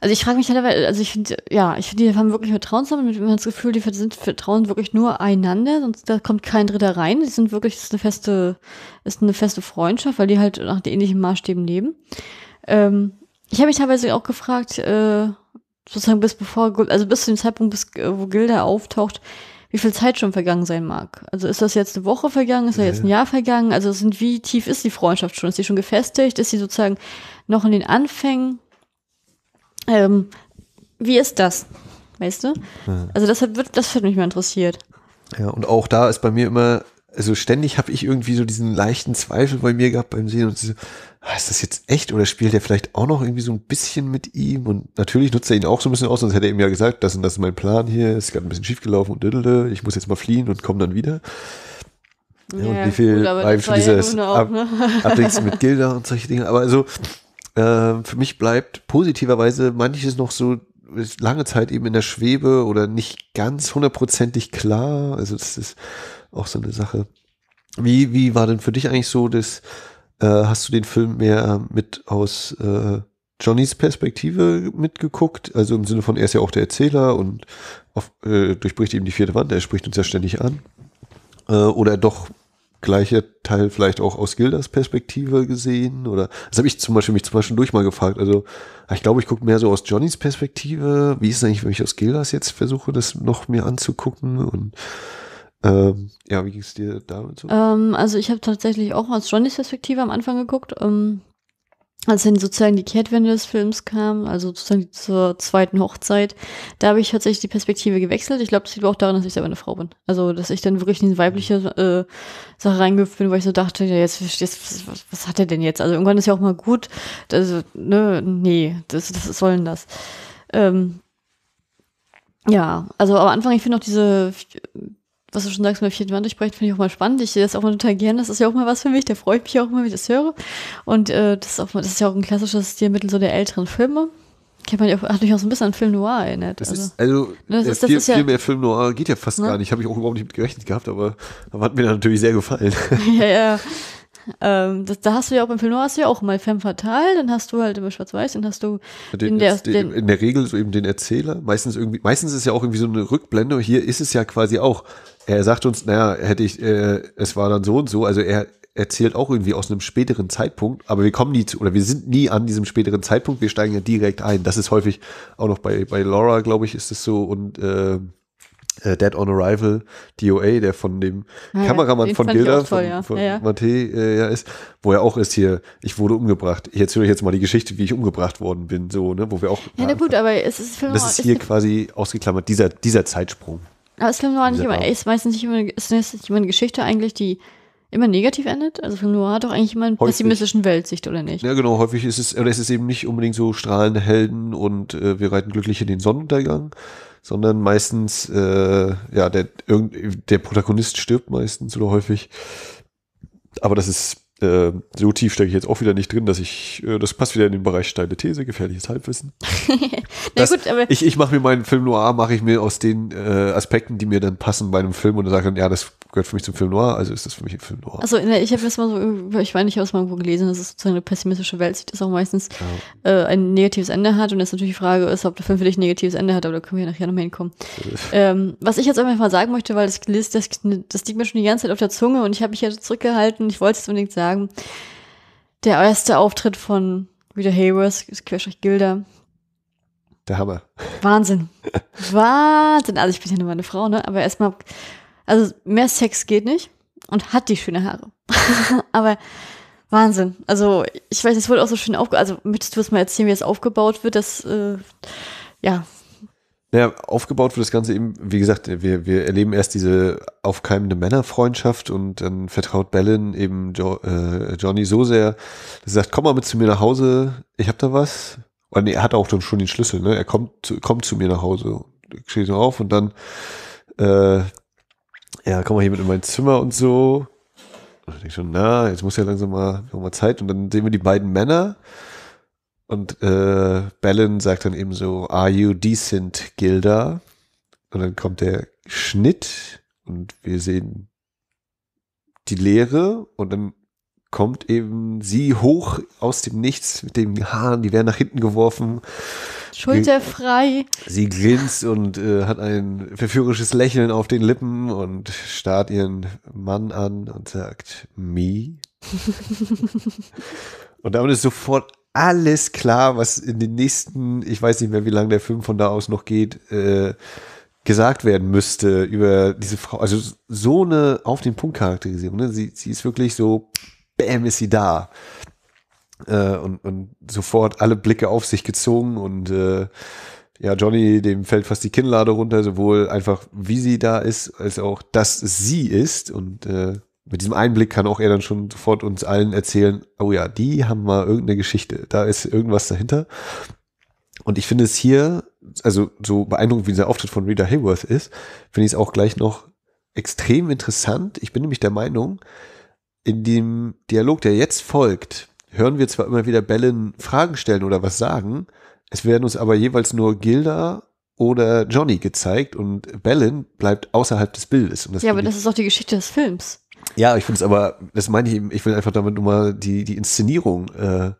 also ich frage mich teilweise, also ich finde, ja, ich finde, die haben wirklich Vertrauen zusammen. Man hat das Gefühl, die sind vertrauen wirklich nur einander, sonst da kommt kein Dritter rein. Die sind wirklich, das ist eine feste, ist eine feste Freundschaft, weil die halt nach den ähnlichen Maßstäben leben. Ähm, ich habe mich teilweise auch gefragt, äh, sozusagen bis bevor, also bis zu dem Zeitpunkt, bis, äh, wo Gilda auftaucht, wie viel Zeit schon vergangen sein mag. Also ist das jetzt eine Woche vergangen, ist da jetzt ein Jahr vergangen? Also sind, wie tief ist die Freundschaft schon? Ist sie schon gefestigt? Ist sie sozusagen noch in den Anfängen? Ähm, wie ist das? Weißt du? Ja. Also deshalb wird, das wird mich mal interessiert. Ja, und auch da ist bei mir immer also ständig habe ich irgendwie so diesen leichten Zweifel bei mir gehabt beim Sehen und so, ah, ist das jetzt echt oder spielt er vielleicht auch noch irgendwie so ein bisschen mit ihm? Und natürlich nutzt er ihn auch so ein bisschen aus, sonst hätte er ihm ja gesagt, das und das ist mein Plan hier, ist gerade ein bisschen schief gelaufen und diddle, ich muss jetzt mal fliehen und komme dann wieder. Ja, ja, und wie viel bleibt schon dieses Abdings mit Gilda und solche Dinge. Aber also äh, für mich bleibt positiverweise manches noch so lange Zeit eben in der Schwebe oder nicht ganz hundertprozentig klar. Also das ist auch so eine Sache. Wie, wie war denn für dich eigentlich so dass, äh, hast du den Film mehr ähm, mit aus äh, Johnnys Perspektive mitgeguckt? Also im Sinne von, er ist ja auch der Erzähler und auf, äh, durchbricht eben die vierte Wand, er spricht uns ja ständig an. Äh, oder doch gleicher Teil vielleicht auch aus Gildas Perspektive gesehen? Oder das habe ich zum Beispiel mich zum Beispiel durch mal gefragt. Also ich glaube, ich gucke mehr so aus Johnnys Perspektive. Wie ist es eigentlich, wenn ich aus Gildas jetzt versuche, das noch mir anzugucken? Und ähm, ja, wie ging es dir damit so? Ähm, also ich habe tatsächlich auch aus Johnnys Perspektive am Anfang geguckt, ähm, als dann sozusagen die Kehrtwende des Films kam, also sozusagen zur zweiten Hochzeit. Da habe ich tatsächlich die Perspektive gewechselt. Ich glaube, das liegt auch daran, dass ich selber eine Frau bin. Also, dass ich dann wirklich in diese weibliche mhm. äh, Sache reingeführt bin, weil ich so dachte, ja, jetzt, jetzt was, was hat er denn jetzt? Also irgendwann ist ja auch mal gut. Also, ne, nee, das, das soll denn das? Ähm, ja, also am Anfang, ich finde auch diese was du schon sagst, mit vierten Wand durchbrechen, finde ich auch mal spannend. Ich sehe das auch mal total gern. Das ist ja auch mal was für mich. Da freue ich mich auch mal, wenn ich das höre. Und äh, das, ist auch, das ist ja auch ein klassisches Stilmittel so der älteren Filme. Kennt man ja auch, hat mich auch so ein bisschen an Film Noir erinnert. Das also, ist, also das äh, ist, viel, das ist ja, viel mehr Film Noir geht ja fast ne? gar nicht. Habe ich auch überhaupt nicht mit gerechnet gehabt, aber, aber hat mir natürlich sehr gefallen. <laughs> Ja, ja. Ähm, das, da hast du ja auch beim Film hast du ja auch mal Femme Fatale, dann hast du halt immer Schwarz-Weiß, dann hast du den, in, der, jetzt, den, in der Regel so eben den Erzähler. Meistens irgendwie, meistens ist ja auch irgendwie so eine Rückblende. Hier ist es ja quasi auch. Er sagt uns, naja, hätte ich, äh, es war dann so und so. Also er erzählt auch irgendwie aus einem späteren Zeitpunkt, aber wir kommen nie zu, oder wir sind nie an diesem späteren Zeitpunkt, wir steigen ja direkt ein. Das ist häufig auch noch bei, bei Laura, glaube ich, ist es so und äh, äh, Dead on Arrival, DOA, der von dem ja, Kameramann von Gilda, toll, ja. von, von ja, Mate, äh, ja, ist, wo er auch ist hier, ich wurde umgebracht. Ich erzähle euch jetzt mal die Geschichte, wie ich umgebracht worden bin, so, ne, wo wir auch. Ja, na gut, aber es ist Film Das ist hier ist quasi ausgeklammert, dieser, dieser Zeitsprung. Aber ist Film Noir nicht immer, ist meistens nicht immer, ist nicht immer eine Geschichte eigentlich, die immer negativ endet? Also Film Noir hat doch eigentlich immer eine häufig. pessimistischen Weltsicht, oder nicht? Ja, genau, häufig ist es, oder ist eben nicht unbedingt so strahlende Helden und äh, wir reiten glücklich in den Sonnenuntergang, sondern meistens, äh, ja, der, der Protagonist stirbt meistens oder häufig. Aber das ist äh, so tief stecke ich jetzt auch wieder nicht drin, dass ich, äh, das passt wieder in den Bereich steile These, gefährliches Halbwissen. <laughs> Na gut, aber ich ich mache mir meinen Film Noir, mache ich mir aus den äh, Aspekten, die mir dann passen bei einem Film und sage dann, ja, das gehört für mich zum Film Noir, also ist das für mich ein Film Noir. Also ne, ich habe das mal so, ich meine, ich habe es mal irgendwo gelesen, dass es sozusagen eine pessimistische Welt sieht, das auch meistens ja. Äh, ein negatives Ende hat und jetzt natürlich die Frage ist, ob der Film für dich ein negatives Ende hat, aber da können wir ja nachher nochmal hinkommen. <laughs> ähm, was ich jetzt einfach mal sagen möchte, weil das, das, das liegt mir schon die ganze Zeit auf der Zunge und ich habe mich ja zurückgehalten, ich wollte es unbedingt sagen sagen. Der erste Auftritt von wieder Hayworth, Querstrich Gilda. Der Hammer. Wahnsinn. <laughs> Wahnsinn. Also ich bin ja nur meine Frau, ne? Aber erstmal, also mehr Sex geht nicht und hat die schöne Haare. <laughs> Aber Wahnsinn. Also ich weiß, es wurde auch so schön aufgebaut. Also möchtest du es mal erzählen, wie es aufgebaut wird? Das, äh, ja, naja, aufgebaut wird das Ganze eben, wie gesagt, wir, wir erleben erst diese aufkeimende Männerfreundschaft und dann vertraut Bellen eben jo äh, Johnny so sehr, dass er sagt, komm mal mit zu mir nach Hause, ich hab da was. Und ah, er hat auch dann schon den Schlüssel, ne? Er kommt, kommt zu mir nach Hause, steht auf und dann, äh, ja, komm mal hier mit in mein Zimmer und so. Und ich denke schon, na, jetzt muss ja langsam mal, mal Zeit. Und dann sehen wir die beiden Männer und äh, Balin sagt dann eben so, Are you decent, Gilda? Und dann kommt der Schnitt und wir sehen die Leere und dann kommt eben sie hoch aus dem Nichts mit den Haaren, die werden nach hinten geworfen. Schulterfrei. Sie grinst und äh, hat ein verführerisches Lächeln auf den Lippen und starrt ihren Mann an und sagt, me. <laughs> und damit ist sofort alles klar, was in den nächsten, ich weiß nicht mehr, wie lange der Film von da aus noch geht, äh, gesagt werden müsste über diese Frau. Also so eine auf den Punkt Charakterisierung. Ne? Sie, sie ist wirklich so, bam, ist sie da. Äh, und, und sofort alle Blicke auf sich gezogen und äh, ja, Johnny, dem fällt fast die Kinnlade runter, sowohl einfach wie sie da ist, als auch, dass sie ist und äh, mit diesem Einblick kann auch er dann schon sofort uns allen erzählen, oh ja, die haben mal irgendeine Geschichte, da ist irgendwas dahinter. Und ich finde es hier, also so beeindruckend wie dieser Auftritt von Rita Hayworth ist, finde ich es auch gleich noch extrem interessant. Ich bin nämlich der Meinung, in dem Dialog, der jetzt folgt, hören wir zwar immer wieder Bellen Fragen stellen oder was sagen, es werden uns aber jeweils nur Gilda oder Johnny gezeigt und Bellen bleibt außerhalb des Bildes. ja, aber das ist auch die Geschichte des Films. Ja, ich finde es aber, das meine ich eben, ich will einfach damit nur mal die, die Inszenierung äh,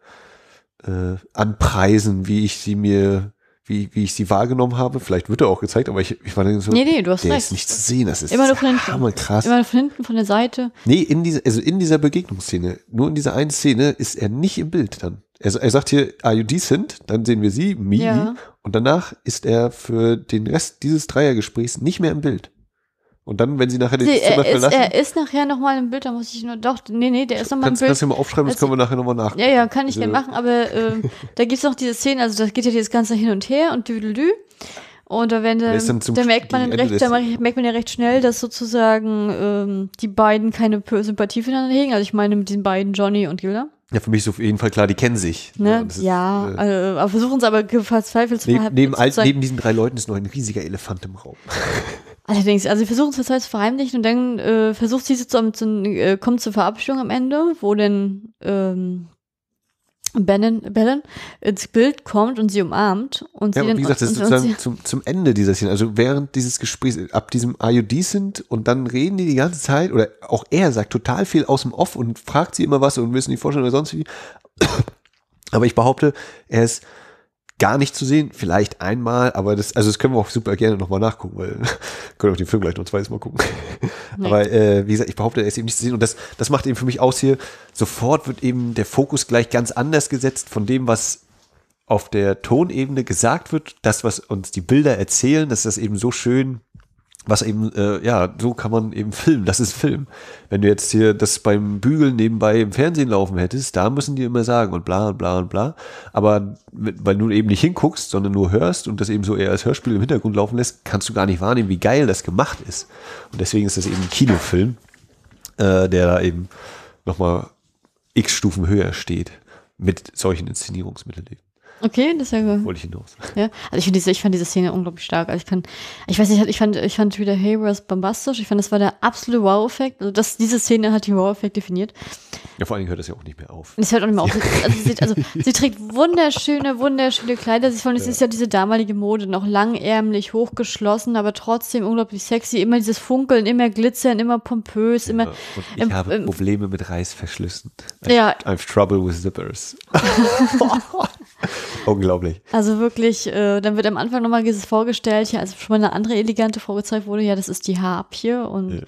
äh, anpreisen, wie ich sie mir, wie, wie ich sie wahrgenommen habe. Vielleicht wird er auch gezeigt, aber ich, ich war dann so, nee, nee, du hast der recht. ist nicht zu sehen, das ist immer nur von hinten, krass. Immer nur von hinten, von der Seite. Nee, in dieser, also in dieser Begegnungsszene, nur in dieser einen Szene ist er nicht im Bild dann. Er, er sagt hier, are you decent? Dann sehen wir sie, me. Ja. Und danach ist er für den Rest dieses Dreiergesprächs nicht mehr im Bild. Und dann, wenn sie nachher den Zimmer er verlassen. Ist, er ist nachher nochmal im Bild, da muss ich nur, doch, nee, nee, der ist nochmal im Bild. Kannst du mal aufschreiben, das, das also können wir nachher nochmal nach. Ja, ja, kann ich gerne also machen, aber ähm, <laughs> da gibt es noch diese Szene, also das geht ja dieses ganze hin und her und düdelü. Und da, werden, dann, da merkt, man recht, da merkt man ja recht schnell, dass sozusagen ähm, die beiden keine Sympathie füreinander hegen. Also ich meine mit den beiden, Johnny und Gilda. Ja, für mich ist auf jeden Fall klar, die kennen sich. Ne? Ja, ist, äh, also, versuchen es aber verzweifelt zu ne, neben, neben diesen drei Leuten ist noch ein riesiger Elefant im Raum. <laughs> Allerdings, also sie versuchen es halt zu verheimlichen und dann äh, versucht sie zu, zu, äh, kommt zur Verabschiedung am Ende, wo denn ähm, Bannon, Bannon ins Bild kommt und sie umarmt und ja, sie ja, wie gesagt, das ist sozusagen zum, zum Ende dieser Szene, also während dieses Gesprächs, ab diesem Are you decent und dann reden die die ganze Zeit oder auch er sagt total viel aus dem Off und fragt sie immer was und müssen die vorstellen oder sonst wie. Aber ich behaupte, er ist gar nicht zu sehen, vielleicht einmal, aber das, also das können wir auch super gerne nochmal nachgucken, weil <laughs> können wir den Film gleich noch zweites Mal gucken. Nee. Aber äh, wie gesagt, ich behaupte, er ist eben nicht zu sehen und das, das macht eben für mich aus hier, sofort wird eben der Fokus gleich ganz anders gesetzt von dem, was auf der Tonebene gesagt wird, das, was uns die Bilder erzählen, dass das eben so schön was eben, äh, ja, so kann man eben filmen. Das ist Film. Wenn du jetzt hier das beim Bügeln nebenbei im Fernsehen laufen hättest, da müssen die immer sagen und bla und bla und bla. Aber weil du eben nicht hinguckst, sondern nur hörst und das eben so eher als Hörspiel im Hintergrund laufen lässt, kannst du gar nicht wahrnehmen, wie geil das gemacht ist. Und deswegen ist das eben ein Kinofilm, äh, der da eben nochmal x Stufen höher steht mit solchen Inszenierungsmitteln. Okay, das ist ja gut. Cool. Wollte ich hinaus. Ja, also ich, find diese, ich fand diese Szene unglaublich stark. Also ich kann, ich weiß nicht, ich fand, ich fand wieder Hayward bombastisch. Ich fand, das war der absolute Wow-Effekt. Also das, diese Szene hat den Wow-Effekt definiert. Ja, vor allem hört das ja auch nicht mehr auf. Es hört auch nicht mehr auf. Sie, also, sie, also, <laughs> sie, trägt wunderschöne, wunderschöne Kleider. Sie, vor allem, ja. ist ja diese damalige Mode, noch langärmlich, hochgeschlossen, aber trotzdem unglaublich sexy. Immer dieses Funkeln, immer Glitzern, immer pompös, ja, immer. Und ich im, habe Probleme mit Reißverschlüssen. I, ja. I have trouble with zippers. <laughs> <laughs> <laughs> Unglaublich. Also wirklich, äh, dann wird am Anfang nochmal dieses vorgestellt, ja, also schon mal eine andere elegante Frau gezeigt wurde, ja, das ist die Harpie und ja.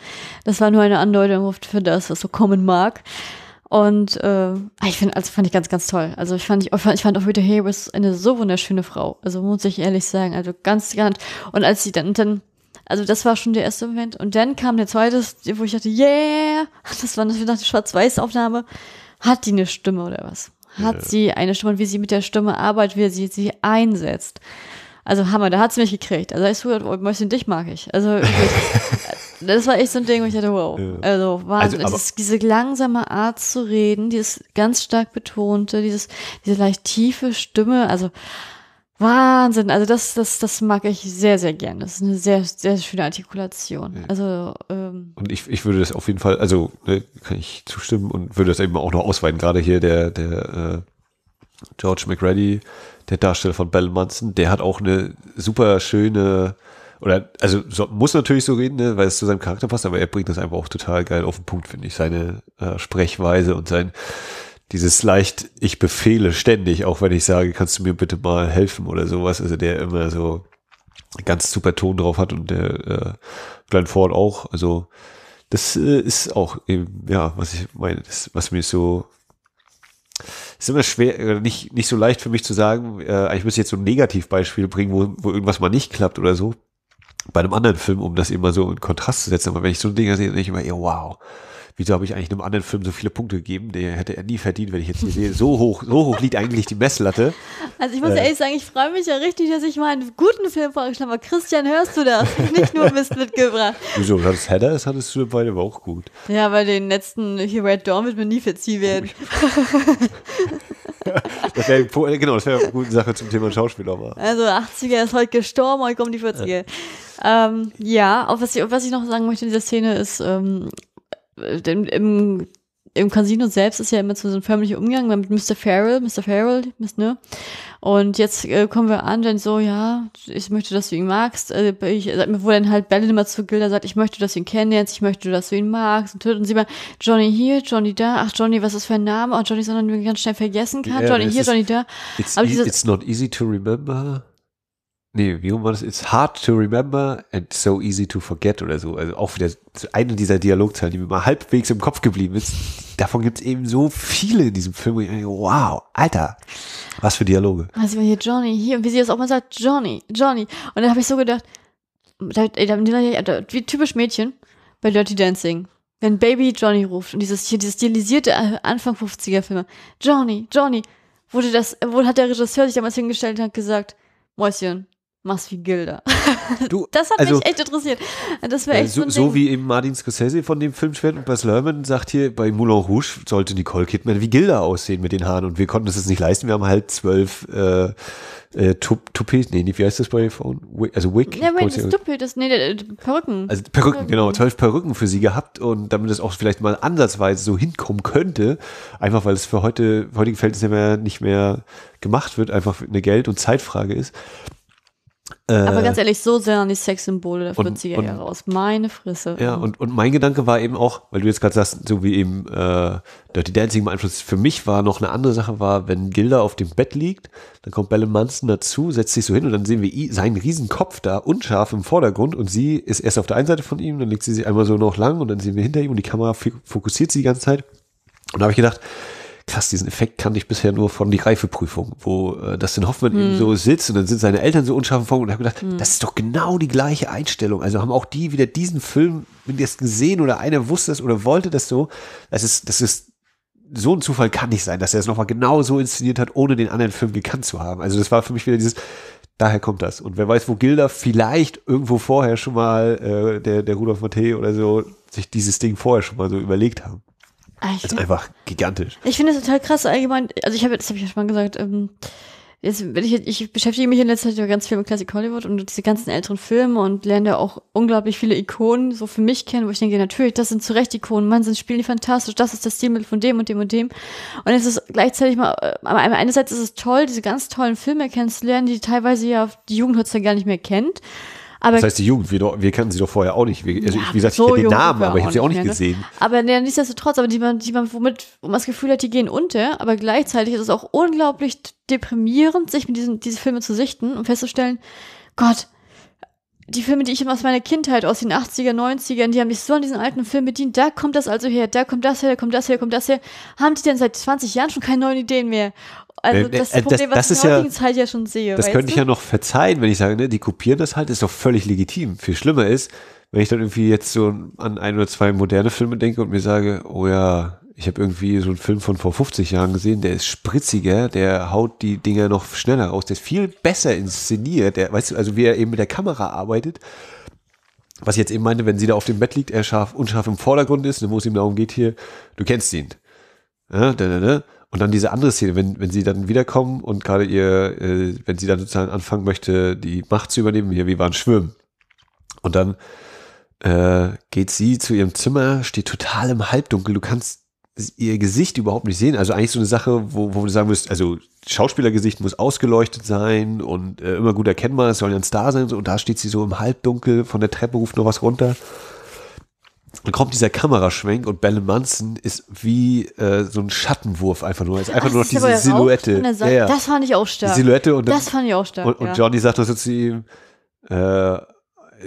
das war nur eine Andeutung für das, was so kommen mag. Und äh, ah, ich finde, also fand ich ganz, ganz toll. Also ich fand, ich, ich fand auch wieder Harris eine so wunderschöne Frau. Also muss ich ehrlich sagen, also ganz, ganz. Und als sie dann, dann also das war schon der erste Moment. Und dann kam der zweite, wo ich dachte, yeah, das war natürlich nach der Schwarz-Weiß-Aufnahme. Hat die eine Stimme oder was? hat ja. sie eine Stimme und wie sie mit der Stimme arbeitet, wie sie sie einsetzt. Also Hammer, da hat sie mich gekriegt. Also ich so, oh, möchte dich mag ich. Also wirklich, <laughs> das war echt so ein Ding, wo ich dachte, wow. Ja. Also Wahnsinn. Also, ist diese langsame Art zu reden, dieses ganz stark betonte, dieses, diese leicht tiefe Stimme, also Wahnsinn, also das, das, das mag ich sehr, sehr gern. Das ist eine sehr, sehr schöne Artikulation. Ja. Also ähm, und ich, ich würde das auf jeden Fall, also ne, kann ich zustimmen und würde das eben auch noch ausweiten. Gerade hier der, der äh, George McReady, der Darsteller von Bell Munson, der hat auch eine super schöne oder also so, muss natürlich so reden, ne, weil es zu seinem Charakter passt, aber er bringt das einfach auch total geil auf den Punkt, finde ich. Seine äh, Sprechweise und sein dieses leicht, ich befehle ständig, auch wenn ich sage, kannst du mir bitte mal helfen oder sowas, also der immer so ganz super Ton drauf hat und der äh, Glenn Ford auch, also das äh, ist auch eben, ja, was ich meine, das, was mir so ist immer schwer, äh, nicht, nicht so leicht für mich zu sagen, äh, ich müsste jetzt so ein Negativbeispiel bringen, wo, wo irgendwas mal nicht klappt oder so. Bei einem anderen Film, um das immer so in Kontrast zu setzen. Aber wenn ich so ein Ding sehe, denke ich immer, ey, wow, wieso habe ich eigentlich einem anderen Film so viele Punkte gegeben? Den hätte er nie verdient, wenn ich jetzt hier sehe. So hoch, so hoch liegt eigentlich die Messlatte. Also ich muss äh, ehrlich sagen, ich freue mich ja richtig, dass ich mal einen guten Film vorgeschlagen habe. Christian, hörst du das? Nicht nur Mist mitgebracht. <laughs> Wieso? Das Header ist, hattest du beide aber auch gut. Ja, weil den letzten hier Red Dawn wird mir nie verziehen werden. Oh, <laughs> das wär, genau, das wäre eine gute Sache zum Thema Schauspieler. Aber. Also 80er ist heute gestorben, heute kommen die 40er. Ja. Ähm, ja, auf was, ich, was ich noch sagen möchte in dieser Szene ist, ähm, im, im, im Casino selbst ist ja immer so ein förmlicher Umgang mit Mr. Farrell, Mr. Farrell, Mr. ne? Und jetzt äh, kommen wir an, dann so, ja, ich möchte, dass du ihn magst. Äh, ich, wo dann halt Belle immer zu Gilda sagt, ich möchte, dass du ihn kennenlernst, ich möchte, dass du ihn magst. Und, und sie mal, Johnny hier, Johnny da. Ach, Johnny, was ist für ein Name? Ach, oh, Johnny, sondern den man ganz schnell vergessen kann. Yeah, Johnny hier, Johnny da. It's, Aber e dieses, it's not easy to remember. Nee, wie rum war das? It's hard to remember and so easy to forget oder so. Also auch wieder eine dieser Dialogzeilen, die mir mal halbwegs im Kopf geblieben ist. Davon gibt es eben so viele in diesem Film. wow, Alter, was für Dialoge. Also hier Johnny, hier, wie sie das auch mal sagt, Johnny, Johnny. Und dann habe ich so gedacht, wie typisch Mädchen bei Dirty Dancing. Wenn Baby Johnny ruft und dieses hier, dieses stilisierte Anfang 50er Filme, Johnny, Johnny, wurde das, wurde hat der Regisseur sich damals hingestellt und hat gesagt, Mäuschen, machst wie Gilda. Du, <laughs> das hat also, mich echt interessiert. Das wäre äh, echt so, so, so wie eben Martin Scorsese von dem Film schwert und Bas Lerman sagt hier, bei Moulin Rouge sollte Nicole Kidman wie Gilda aussehen mit den Haaren und wir konnten es jetzt nicht leisten. Wir haben halt zwölf äh, äh, Toupees, nee, wie heißt das bei Phone? Also Wick. Ja, wait, das Tuppe, das, nee, Perücken. Also Perücken, genau, Perücken, genau, zwölf Perücken für sie gehabt und damit es auch vielleicht mal ansatzweise so hinkommen könnte, einfach weil es für heute, für heutige Verhältnisse nicht mehr gemacht wird, einfach eine Geld- und Zeitfrage ist aber äh, ganz ehrlich, so sehr an die Sexsymbole der 40er Jahre aus. Meine Frisse. Ja, und, und mein Gedanke war eben auch, weil du jetzt gerade sagst, so wie eben äh, Dirty Dancing beeinflusst, für mich war noch eine andere Sache, war, wenn Gilda auf dem Bett liegt, dann kommt Belle Munson dazu, setzt sich so hin und dann sehen wir seinen riesen Kopf da unscharf im Vordergrund und sie ist erst auf der einen Seite von ihm, dann legt sie sich einmal so noch lang und dann sehen wir hinter ihm und die Kamera fokussiert sie die ganze Zeit. Und da habe ich gedacht, krass, diesen Effekt kannte ich bisher nur von die Reifeprüfung, wo äh, Dustin Hoffmann hm. eben so sitzt und dann sind seine Eltern so unscharf vor und habe gedacht, hm. das ist doch genau die gleiche Einstellung. Also haben auch die wieder diesen Film das gesehen oder einer wusste es oder wollte das so. Das ist, das ist so ein Zufall kann nicht sein, dass er es nochmal genau so inszeniert hat, ohne den anderen Film gekannt zu haben. Also das war für mich wieder dieses, daher kommt das. Und wer weiß, wo Gilda vielleicht irgendwo vorher schon mal, äh, der, der Rudolf Matthä oder so, sich dieses Ding vorher schon mal so überlegt haben. Ah, ich ist einfach gigantisch. Ich finde es total krass allgemein. Also ich habe, das habe ich ja schon mal gesagt, ähm, jetzt, ich, ich, beschäftige mich in letzter Zeit ganz viel mit Classic Hollywood und diese ganzen älteren Filme und lerne da auch unglaublich viele Ikonen so für mich kennen, wo ich denke, natürlich, das sind zu Recht Ikonen, man sind Spiele fantastisch, das ist das Stilmittel von dem und dem und dem. Und es ist gleichzeitig mal, aber einerseits ist es toll, diese ganz tollen Filme kennenzulernen, die teilweise ja die Jugend heutzutage gar nicht mehr kennt. Aber das heißt, die Jugend, wir, wir kannten sie doch vorher auch nicht. also ja, ich, wie gesagt, so ich kenne den Namen, aber ich habe sie auch nicht, nicht ne? gesehen. Ne? Aber ja, nichtsdestotrotz, aber die man, die man, womit man das Gefühl hat, die gehen unter, aber gleichzeitig ist es auch unglaublich deprimierend, sich mit diesen diese Filme zu sichten und festzustellen, Gott, die Filme, die ich aus meiner Kindheit, aus den 80er, 90ern, die haben mich so an diesen alten Filmen bedient, da kommt das also her, da kommt das her, da kommt das her, da kommt das her. Haben die denn seit 20 Jahren schon keine neuen Ideen mehr? Also das, äh, Problem, das, das ist ja, halt ja schon sehe. Das könnte ich ja noch verzeihen, wenn ich sage, ne, die kopieren das halt, ist doch völlig legitim. Viel schlimmer ist, wenn ich dann irgendwie jetzt so an ein oder zwei moderne Filme denke und mir sage, oh ja, ich habe irgendwie so einen Film von vor 50 Jahren gesehen, der ist spritziger, der haut die Dinger noch schneller raus, der ist viel besser inszeniert, der, weißt du, also wie er eben mit der Kamera arbeitet. Was ich jetzt eben meinte, wenn sie da auf dem Bett liegt, er scharf, unscharf im Vordergrund ist, dann ne, wo es ihm darum geht hier, du kennst ihn. Ja, da, da, da und dann diese andere Szene, wenn, wenn sie dann wiederkommen und gerade ihr, äh, wenn sie dann sozusagen anfangen möchte, die Macht zu übernehmen, hier, wir waren schwimmen. Und dann äh, geht sie zu ihrem Zimmer, steht total im Halbdunkel, du kannst ihr Gesicht überhaupt nicht sehen. Also eigentlich so eine Sache, wo, wo du sagen wirst, also Schauspielergesicht muss ausgeleuchtet sein und äh, immer gut erkennbar, es soll ja ein Star sein. Und da steht sie so im Halbdunkel, von der Treppe ruft noch was runter dann kommt dieser Kameraschwenk und Belle Munson ist wie äh, so ein Schattenwurf einfach nur. Ist also einfach Ach, nur noch diese Silhouette. ja, ja. Das fand ich auch stark. Die Silhouette und das fand ich auch stark. Und, und ja. Johnny sagt das jetzt zu ihm, äh,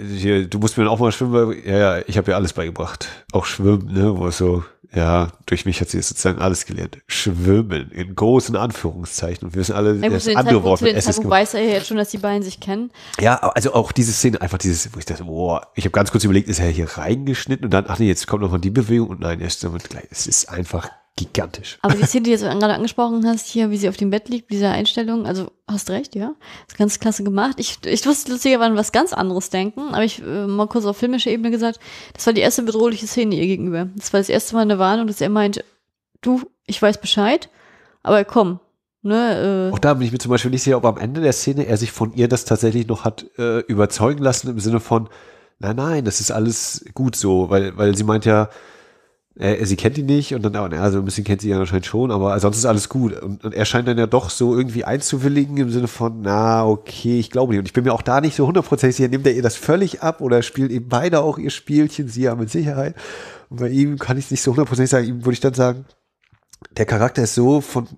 hier, du musst mir dann auch mal schwimmen. Ja, ja, ich habe ja alles beigebracht. Auch schwimmen, ne? Wo so, ja, durch mich hat sie sozusagen alles gelernt. Schwimmen, in großen Anführungszeichen. Und wir wissen alle, ja, das andere Wort ist weiß er ja jetzt schon, dass die beiden sich kennen. Ja, also auch diese Szene, einfach dieses, wo ich dachte, boah, ich habe ganz kurz überlegt, ist er hier reingeschnitten und dann, ach nee, jetzt kommt noch mal die Bewegung und nein, er ist damit gleich. Es ist einfach gigantisch. Aber die Szene, <laughs> die du jetzt gerade angesprochen hast, hier, wie sie auf dem Bett liegt, diese Einstellung, also hast recht, ja. Ist ganz klasse gemacht. Ich, ich musste lustigerweise an was ganz anderes denken, aber ich äh, mal kurz auf filmischer Ebene gesagt, das war die erste bedrohliche Szene ihr gegenüber. Das war das erste Mal eine Warnung, dass er meint, du, ich weiß Bescheid, aber komm. Ne, äh, Auch da bin ich mir zum Beispiel nicht sicher, ob am Ende der Szene er sich von ihr das tatsächlich noch hat äh, überzeugen lassen, im Sinne von, nein, nein, das ist alles gut so, weil, weil sie meint ja, äh, sie kennt ihn nicht und dann, also ein bisschen kennt sie ihn anscheinend schon, aber sonst ist alles gut. Und, und, er scheint dann ja doch so irgendwie einzuwilligen im Sinne von, na, okay, ich glaube nicht. Und ich bin mir auch da nicht so hundertprozentig sicher, nimmt er ihr das völlig ab oder spielt eben beide auch ihr Spielchen, sie ja mit Sicherheit. Und bei ihm kann ich es nicht so hundertprozentig sagen, ihm würde ich dann sagen, der Charakter ist so von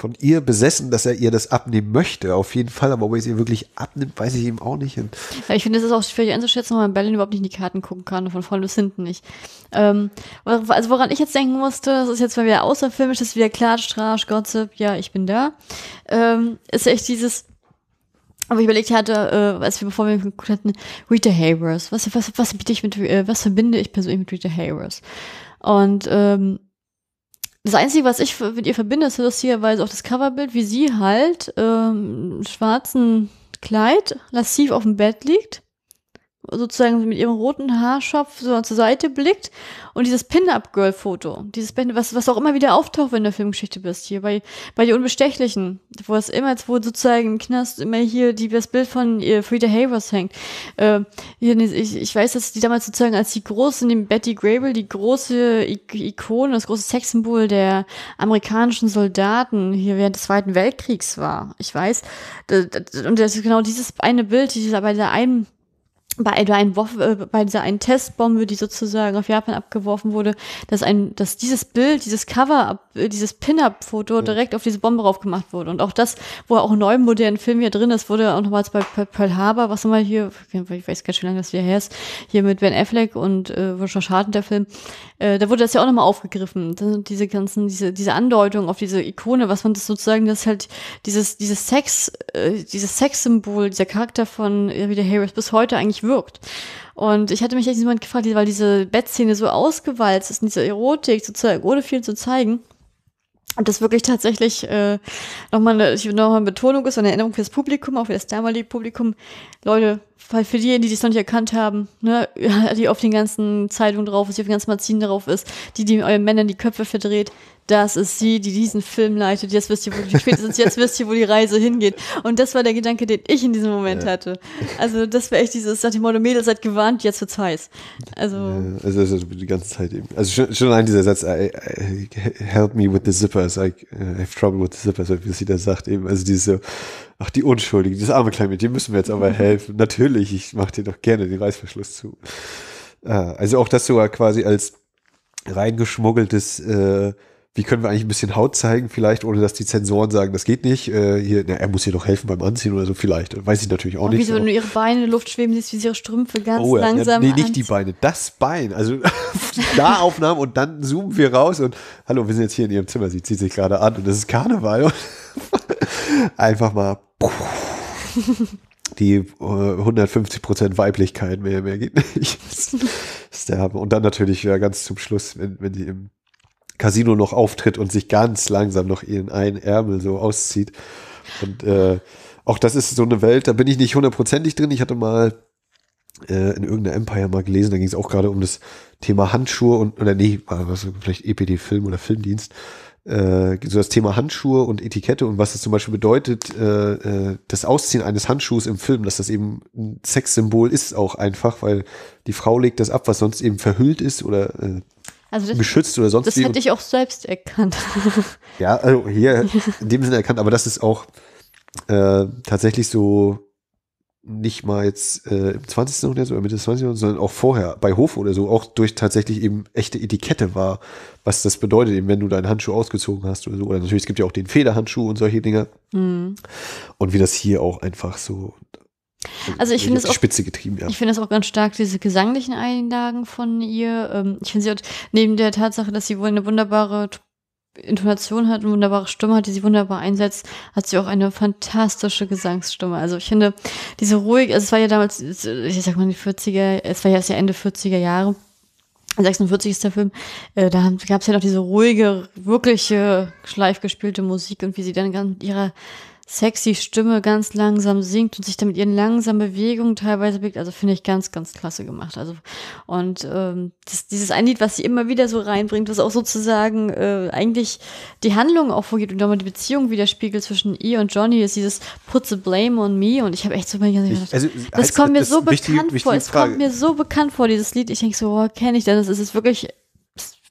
von ihr besessen, dass er ihr das abnehmen möchte, auf jeden Fall. Aber ob er es ihr wirklich abnimmt, weiß ich eben auch nicht. Und ja, ich finde, es ist auch schwierig einzuschätzen, weil man Berlin überhaupt nicht in die Karten gucken kann, von vorne bis hinten nicht. Ähm, also woran ich jetzt denken musste, das ist jetzt mal wieder außerfilmisch, das ist wieder Klatsch, Strasch, Gottse, ja, ich bin da. Ähm, ist echt dieses, aber ich überlegt hatte, äh, als wir bevor wir geguckt hatten, Rita Hayworth, was, was, was biete ich mit, äh, was verbinde ich persönlich mit Rita Hayworth? Und ähm, das Einzige, was ich mit ihr verbinde, ist lustigerweise auch das Coverbild, wie sie halt ähm, schwarzen Kleid lassiv auf dem Bett liegt sozusagen mit ihrem roten Haarschopf so zur Seite blickt und dieses Pin-Up-Girl-Foto, dieses Pin was, was auch immer wieder auftaucht, wenn du in der Filmgeschichte bist, hier bei, bei die Unbestechlichen, wo es immer, wo sozusagen im Knast immer hier die, das Bild von ihr, äh, Frieda Havers hängt. Äh, hier, ne, ich, ich weiß, dass die damals sozusagen als die große, neben Betty Grable, die große I Ikone, das große Sexsymbol der amerikanischen Soldaten hier während des Zweiten Weltkriegs war. Ich weiß. Und das ist genau dieses eine Bild, dieses bei der einen bei, einem, äh, bei dieser einen Testbombe, die sozusagen auf Japan abgeworfen wurde, dass ein, dass dieses Bild, dieses Cover, äh, dieses Pin-Up-Foto ja. direkt auf diese Bombe raufgemacht wurde. Und auch das, wo auch neu im modernen Film hier drin ist, wurde auch nochmals bei Pearl Harbor, was nochmal hier, ich weiß gar nicht, wie lange das wieder her ist, hier mit Ben Affleck und äh, Richard Schaden der Film, äh, da wurde das ja auch nochmal aufgegriffen. Diese ganzen, diese, diese Andeutung auf diese Ikone, was man das sozusagen, das halt dieses, dieses Sex, äh, dieses Sexsymbol, dieser Charakter von, äh, wie der Harris bis heute eigentlich nicht wirkt. Und ich hatte mich echt jemand gefragt, weil diese Bettszene so ausgewalzt ist, diese Erotik zu zeigen, ohne viel zu zeigen. Und das wirklich tatsächlich äh, nochmal eine, noch eine Betonung ist, eine Erinnerung fürs Publikum, auch für das damalige Publikum. Leute, weil für diejenigen, die das noch nicht erkannt haben, ne, die auf den ganzen Zeitungen drauf ist, die auf den ganzen Magazinen drauf ist, die, die euren Männern die Köpfe verdreht, das ist sie, die diesen Film leitet. Jetzt wisst ihr, wo die spätestens jetzt wisst ihr, wo die Reise hingeht. Und das war der Gedanke, den ich in diesem Moment ja. hatte. Also das wäre echt dieses, nach dem Motto, Mädels seid gewarnt, jetzt wird's heiß. Also, ja, also, also die ganze Zeit eben. Also schon, schon allein dieser Satz, I, I, help me with the zippers, I, I have trouble with the zippers, wie sie da sagt eben. Also diese, so, ach die Unschuldigen, dieses arme kleine die müssen wir jetzt aber helfen. Natürlich, ich mache dir doch gerne den Reißverschluss zu. Äh, also auch das sogar quasi als reingeschmuggeltes äh, wie können wir eigentlich ein bisschen Haut zeigen, vielleicht, ohne dass die Zensoren sagen, das geht nicht. Äh, hier, na, er muss hier doch helfen beim Anziehen oder so, vielleicht. Äh, weiß ich natürlich auch Und nicht. Wie so, wenn du ihre Beine in der Luft schweben siehst, wie sie ihre Strümpfe ganz oh, langsam. Ja, nee, nicht die Beine, das Bein. Also <laughs> da Aufnahmen und dann zoomen wir raus und hallo, wir sind jetzt hier in ihrem Zimmer, sie zieht sich gerade an und es ist Karneval. Und <laughs> einfach mal die äh, 150 Weiblichkeit mehr, mehr geht nicht. <laughs> Sterben. Und dann natürlich ja, ganz zum Schluss, wenn, wenn die im Casino noch auftritt und sich ganz langsam noch ihren einen Ärmel so auszieht. Und äh, auch das ist so eine Welt, da bin ich nicht hundertprozentig drin. Ich hatte mal äh, in irgendeiner Empire mal gelesen, da ging es auch gerade um das Thema Handschuhe und, oder nee, war das vielleicht EPD Film oder Filmdienst äh, so das Thema Handschuhe und Etikette und was es zum Beispiel bedeutet, äh, äh, das Ausziehen eines Handschuhs im Film, dass das eben ein Sexsymbol ist auch einfach, weil die Frau legt das ab, was sonst eben verhüllt ist oder also das, geschützt oder sonst Das wie. hätte ich auch selbst erkannt. <laughs> ja, also hier in dem Sinne erkannt, aber das ist auch äh, tatsächlich so nicht mal jetzt äh, im 20. Jahrhundert oder Mitte des 20. Jahrhunderts, sondern auch vorher bei Hof oder so, auch durch tatsächlich eben echte Etikette war, was das bedeutet, eben wenn du deinen Handschuh ausgezogen hast oder so. Oder natürlich, es gibt ja auch den Federhandschuh und solche Dinge. Mhm. Und wie das hier auch einfach so also ich finde es auch Spitze getrieben, ja. Ich finde es auch ganz stark diese gesanglichen Einlagen von ihr. Ähm, ich finde sie hat neben der Tatsache, dass sie wohl eine wunderbare Intonation hat, eine wunderbare Stimme hat, die sie wunderbar einsetzt, hat sie auch eine fantastische Gesangsstimme. Also ich finde diese ruhig, also es war ja damals, ich sag mal die 40er, es war ja erst Ende 40er Jahre. 46 ist der Film, äh, da gab es ja noch diese ruhige, wirkliche, schleifgespielte Musik und wie sie dann ganz ihrer sexy Stimme ganz langsam singt und sich damit ihren langsamen Bewegungen teilweise bewegt. Also finde ich ganz, ganz klasse gemacht. Also und ähm, das, dieses ein Lied, was sie immer wieder so reinbringt, was auch sozusagen äh, eigentlich die Handlung auch vorgeht und nochmal die Beziehung widerspiegelt zwischen ihr und Johnny, ist dieses Put the blame on me. Und ich habe echt so ich, gedacht, also, das also, kommt mir das so wichtig, bekannt wichtig vor. Es kommt mir so bekannt vor, dieses Lied. Ich denke so, oh, kenne ich denn? Das ist wirklich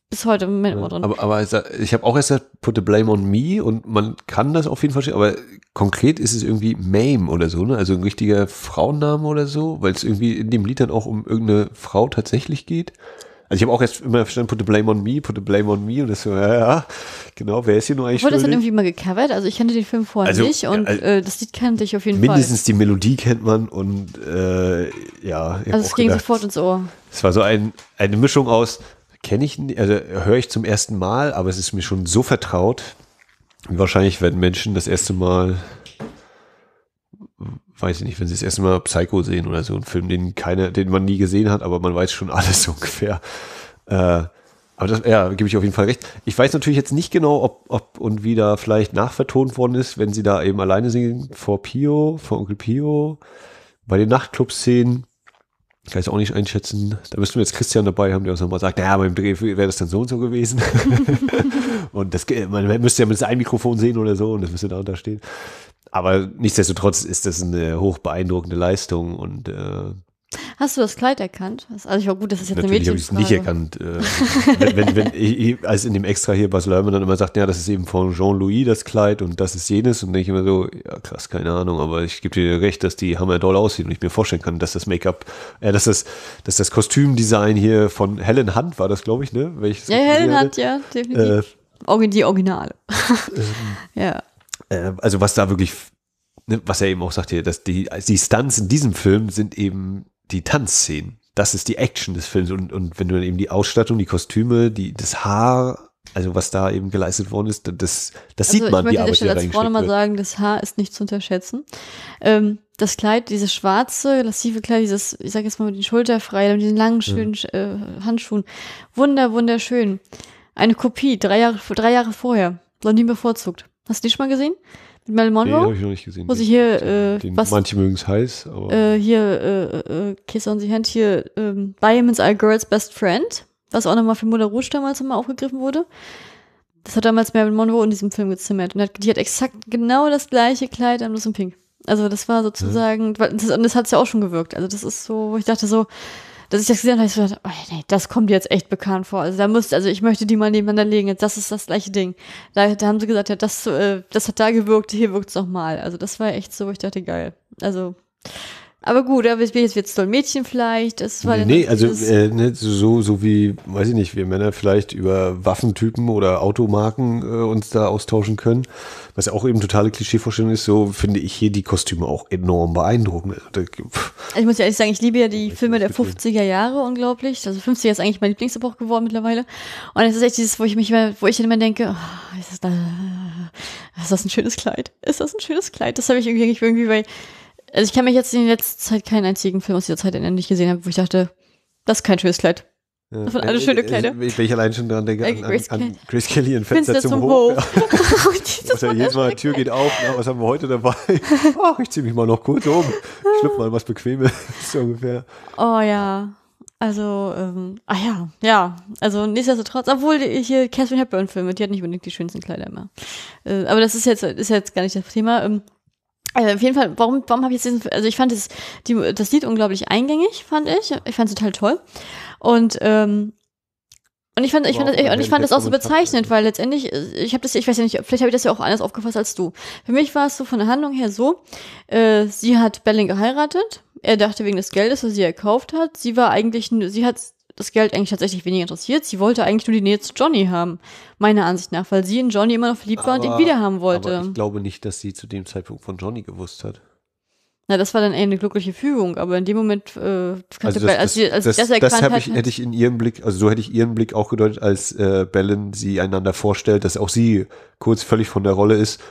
bis heute im Moment immer drin. Aber, aber ich habe auch erst gesagt, put the blame on me und man kann das auf jeden Fall aber konkret ist es irgendwie Mame oder so, ne? Also ein richtiger Frauenname oder so, weil es irgendwie in dem Lied dann auch um irgendeine Frau tatsächlich geht. Also ich habe auch erst immer verstanden, put the blame on me, put the blame on me und das so, ja, ja, genau, wer ist hier nur eigentlich Wurde das dann irgendwie mal gecovert? Also ich kannte den Film vorher also, nicht und also, äh, das Lied kannte ich auf jeden mindestens Fall. Mindestens die Melodie kennt man und äh, ja. Also es ging gedacht, sofort ins Ohr. Es war so ein, eine Mischung aus, kenne ich, also höre ich zum ersten Mal, aber es ist mir schon so vertraut. Wahrscheinlich werden Menschen das erste Mal, weiß ich nicht, wenn sie das erste Mal Psycho sehen oder so, einen Film, den keiner, den man nie gesehen hat, aber man weiß schon <laughs> alles ungefähr. Äh, aber das, ja, gebe ich auf jeden Fall recht. Ich weiß natürlich jetzt nicht genau, ob, ob und wie da vielleicht nachvertont worden ist, wenn sie da eben alleine singen vor Pio, vor Onkel Pio, bei den Nachtclub-Szenen kann ich auch nicht einschätzen. Da müsste wir jetzt Christian dabei haben, der uns nochmal sagt, naja, beim Dreh wäre das dann so und so gewesen. <laughs> und das, man müsste ja mit seinem Mikrofon sehen oder so und das müsste da stehen. Aber nichtsdestotrotz ist das eine hoch beeindruckende Leistung und äh, Hast du das Kleid erkannt? Also ich war gut, das ist jetzt Natürlich eine Mädchen. Ich habe es nicht erkannt. Äh, wenn, wenn ich, als in dem Extra hier Bas Lerman dann immer sagt, ja, das ist eben von Jean-Louis das Kleid und das ist jenes und denke ich immer so, ja krass, keine Ahnung, aber ich gebe dir recht, dass die Hammer doll aussieht. und ich mir vorstellen kann, dass das Make-up, äh, dass das, dass das Kostümdesign hier von Helen Hunt war, das glaube ich, ne? Welches ja, Helen Hunt, ja, definitiv. Äh, die Originale. Ähm, <laughs> ja. Äh, also was da wirklich ne, was er eben auch sagt hier, dass die, die Stunts in diesem Film sind eben die Tanzszenen. Das ist die Action des Films. Und, und wenn du dann eben die Ausstattung, die Kostüme, die, das Haar, also was da eben geleistet worden ist, das, das also sieht man, die Arbeit, die da Ich reingesteckt mal sagen, das Haar ist nicht zu unterschätzen. Ähm, das Kleid, dieses schwarze, lassive Kleid, dieses, ich sag jetzt mal mit den Schulterfrei, mit diesen langen, schönen mhm. äh, Handschuhen. Wunder, wunderschön. Eine Kopie, drei Jahre, drei Jahre vorher. Blondin bevorzugt. Hast du die schon mal gesehen? Marilyn Monroe? Nee, habe ich noch nicht gesehen. Muss ich hier, äh, den, was? Manche mögen es heiß, aber. Äh, hier, äh, äh, Kiss on the Hand, hier, ähm, Diamonds Are Girls Best Friend, was auch nochmal für Moulin Rouge damals nochmal aufgegriffen wurde. Das hat damals Marilyn Monroe in diesem Film gezimmert und hat, die hat exakt genau das gleiche Kleid, nur in Pink. Also das war sozusagen, ja. das, und das hat es ja auch schon gewirkt. Also das ist so, wo ich dachte so, dass ich das gesehen habe, ich so gedacht, oh nee, das kommt jetzt echt bekannt vor. Also da müsste, also ich möchte die mal nebeneinander legen. Das ist das gleiche Ding. Da, da haben sie gesagt, ja, das, äh, das hat da gewirkt, hier wirkt's nochmal. Also das war echt so, ich dachte, geil. Also aber gut, aber ich bin jetzt, jetzt so ein Mädchen vielleicht. Das war nee, nee also äh, ne, so, so wie, weiß ich nicht, wir Männer vielleicht über Waffentypen oder Automarken äh, uns da austauschen können. Was ja auch eben totale Klischeevorstellung ist, so finde ich hier die Kostüme auch enorm beeindruckend. Also, also ich muss ja ehrlich sagen, ich liebe ja die Filme der 50er Jahre unglaublich. Also 50er ist eigentlich mein Lieblingsepoch geworden mittlerweile. Und es ist echt dieses, wo ich mich immer, wo ich immer denke, oh, ist das ist das ein schönes Kleid? Ist das ein schönes Kleid? Das habe ich irgendwie, irgendwie bei also ich kann mich jetzt in der letzten Zeit keinen einzigen Film aus dieser Zeit erinnern, den ich gesehen habe, wo ich dachte, das ist kein schönes Kleid. Das sind alle schöne Kleider. Wenn ich allein schon daran denke, an, Grace, an, an Grace Kelly in Fenster zum, zum Hof. Hof. <laughs> Oder oh, jedes Mal, die Tür geht auf, na, was haben wir heute dabei? <laughs> Ach, ich ziehe mich mal noch kurz um. Schlüpf mal was Bequemes, <laughs> so ungefähr. Oh ja. Also, ähm, ah ja, ja. Also nichtsdestotrotz, obwohl hier Catherine Hepburn-Filme, die hat nicht unbedingt die schönsten Kleider immer. Äh, aber das ist jetzt, ist jetzt gar nicht das Thema. Ähm, also auf jeden Fall, warum, warum habe ich jetzt diesen, also ich fand das, die, das Lied unglaublich eingängig, fand ich. Ich fand es total toll. Und, ähm, und ich fand, ich fand, das, ich, also und ich fand das auch so bezeichnend, also weil letztendlich, äh, ich habe das, ich weiß ja nicht, vielleicht habe ich das ja auch anders aufgefasst als du. Für mich war es so von der Handlung her so, äh, sie hat Belling geheiratet, er dachte wegen des Geldes, was sie erkauft hat. Sie war eigentlich, sie hat das Geld eigentlich tatsächlich weniger interessiert. Sie wollte eigentlich nur die Nähe zu Johnny haben, meiner Ansicht nach, weil sie in Johnny immer noch verliebt war und ihn wieder haben wollte. Aber ich glaube nicht, dass sie zu dem Zeitpunkt von Johnny gewusst hat. Na, das war dann eher eine glückliche Fügung, aber in dem Moment, äh, also das, Bell, als, sie, als das, das erkannt das hat, hätte ich in ihrem Blick, also so hätte ich ihren Blick auch gedeutet, als äh, Bellen sie einander vorstellt, dass auch sie kurz völlig von der Rolle ist.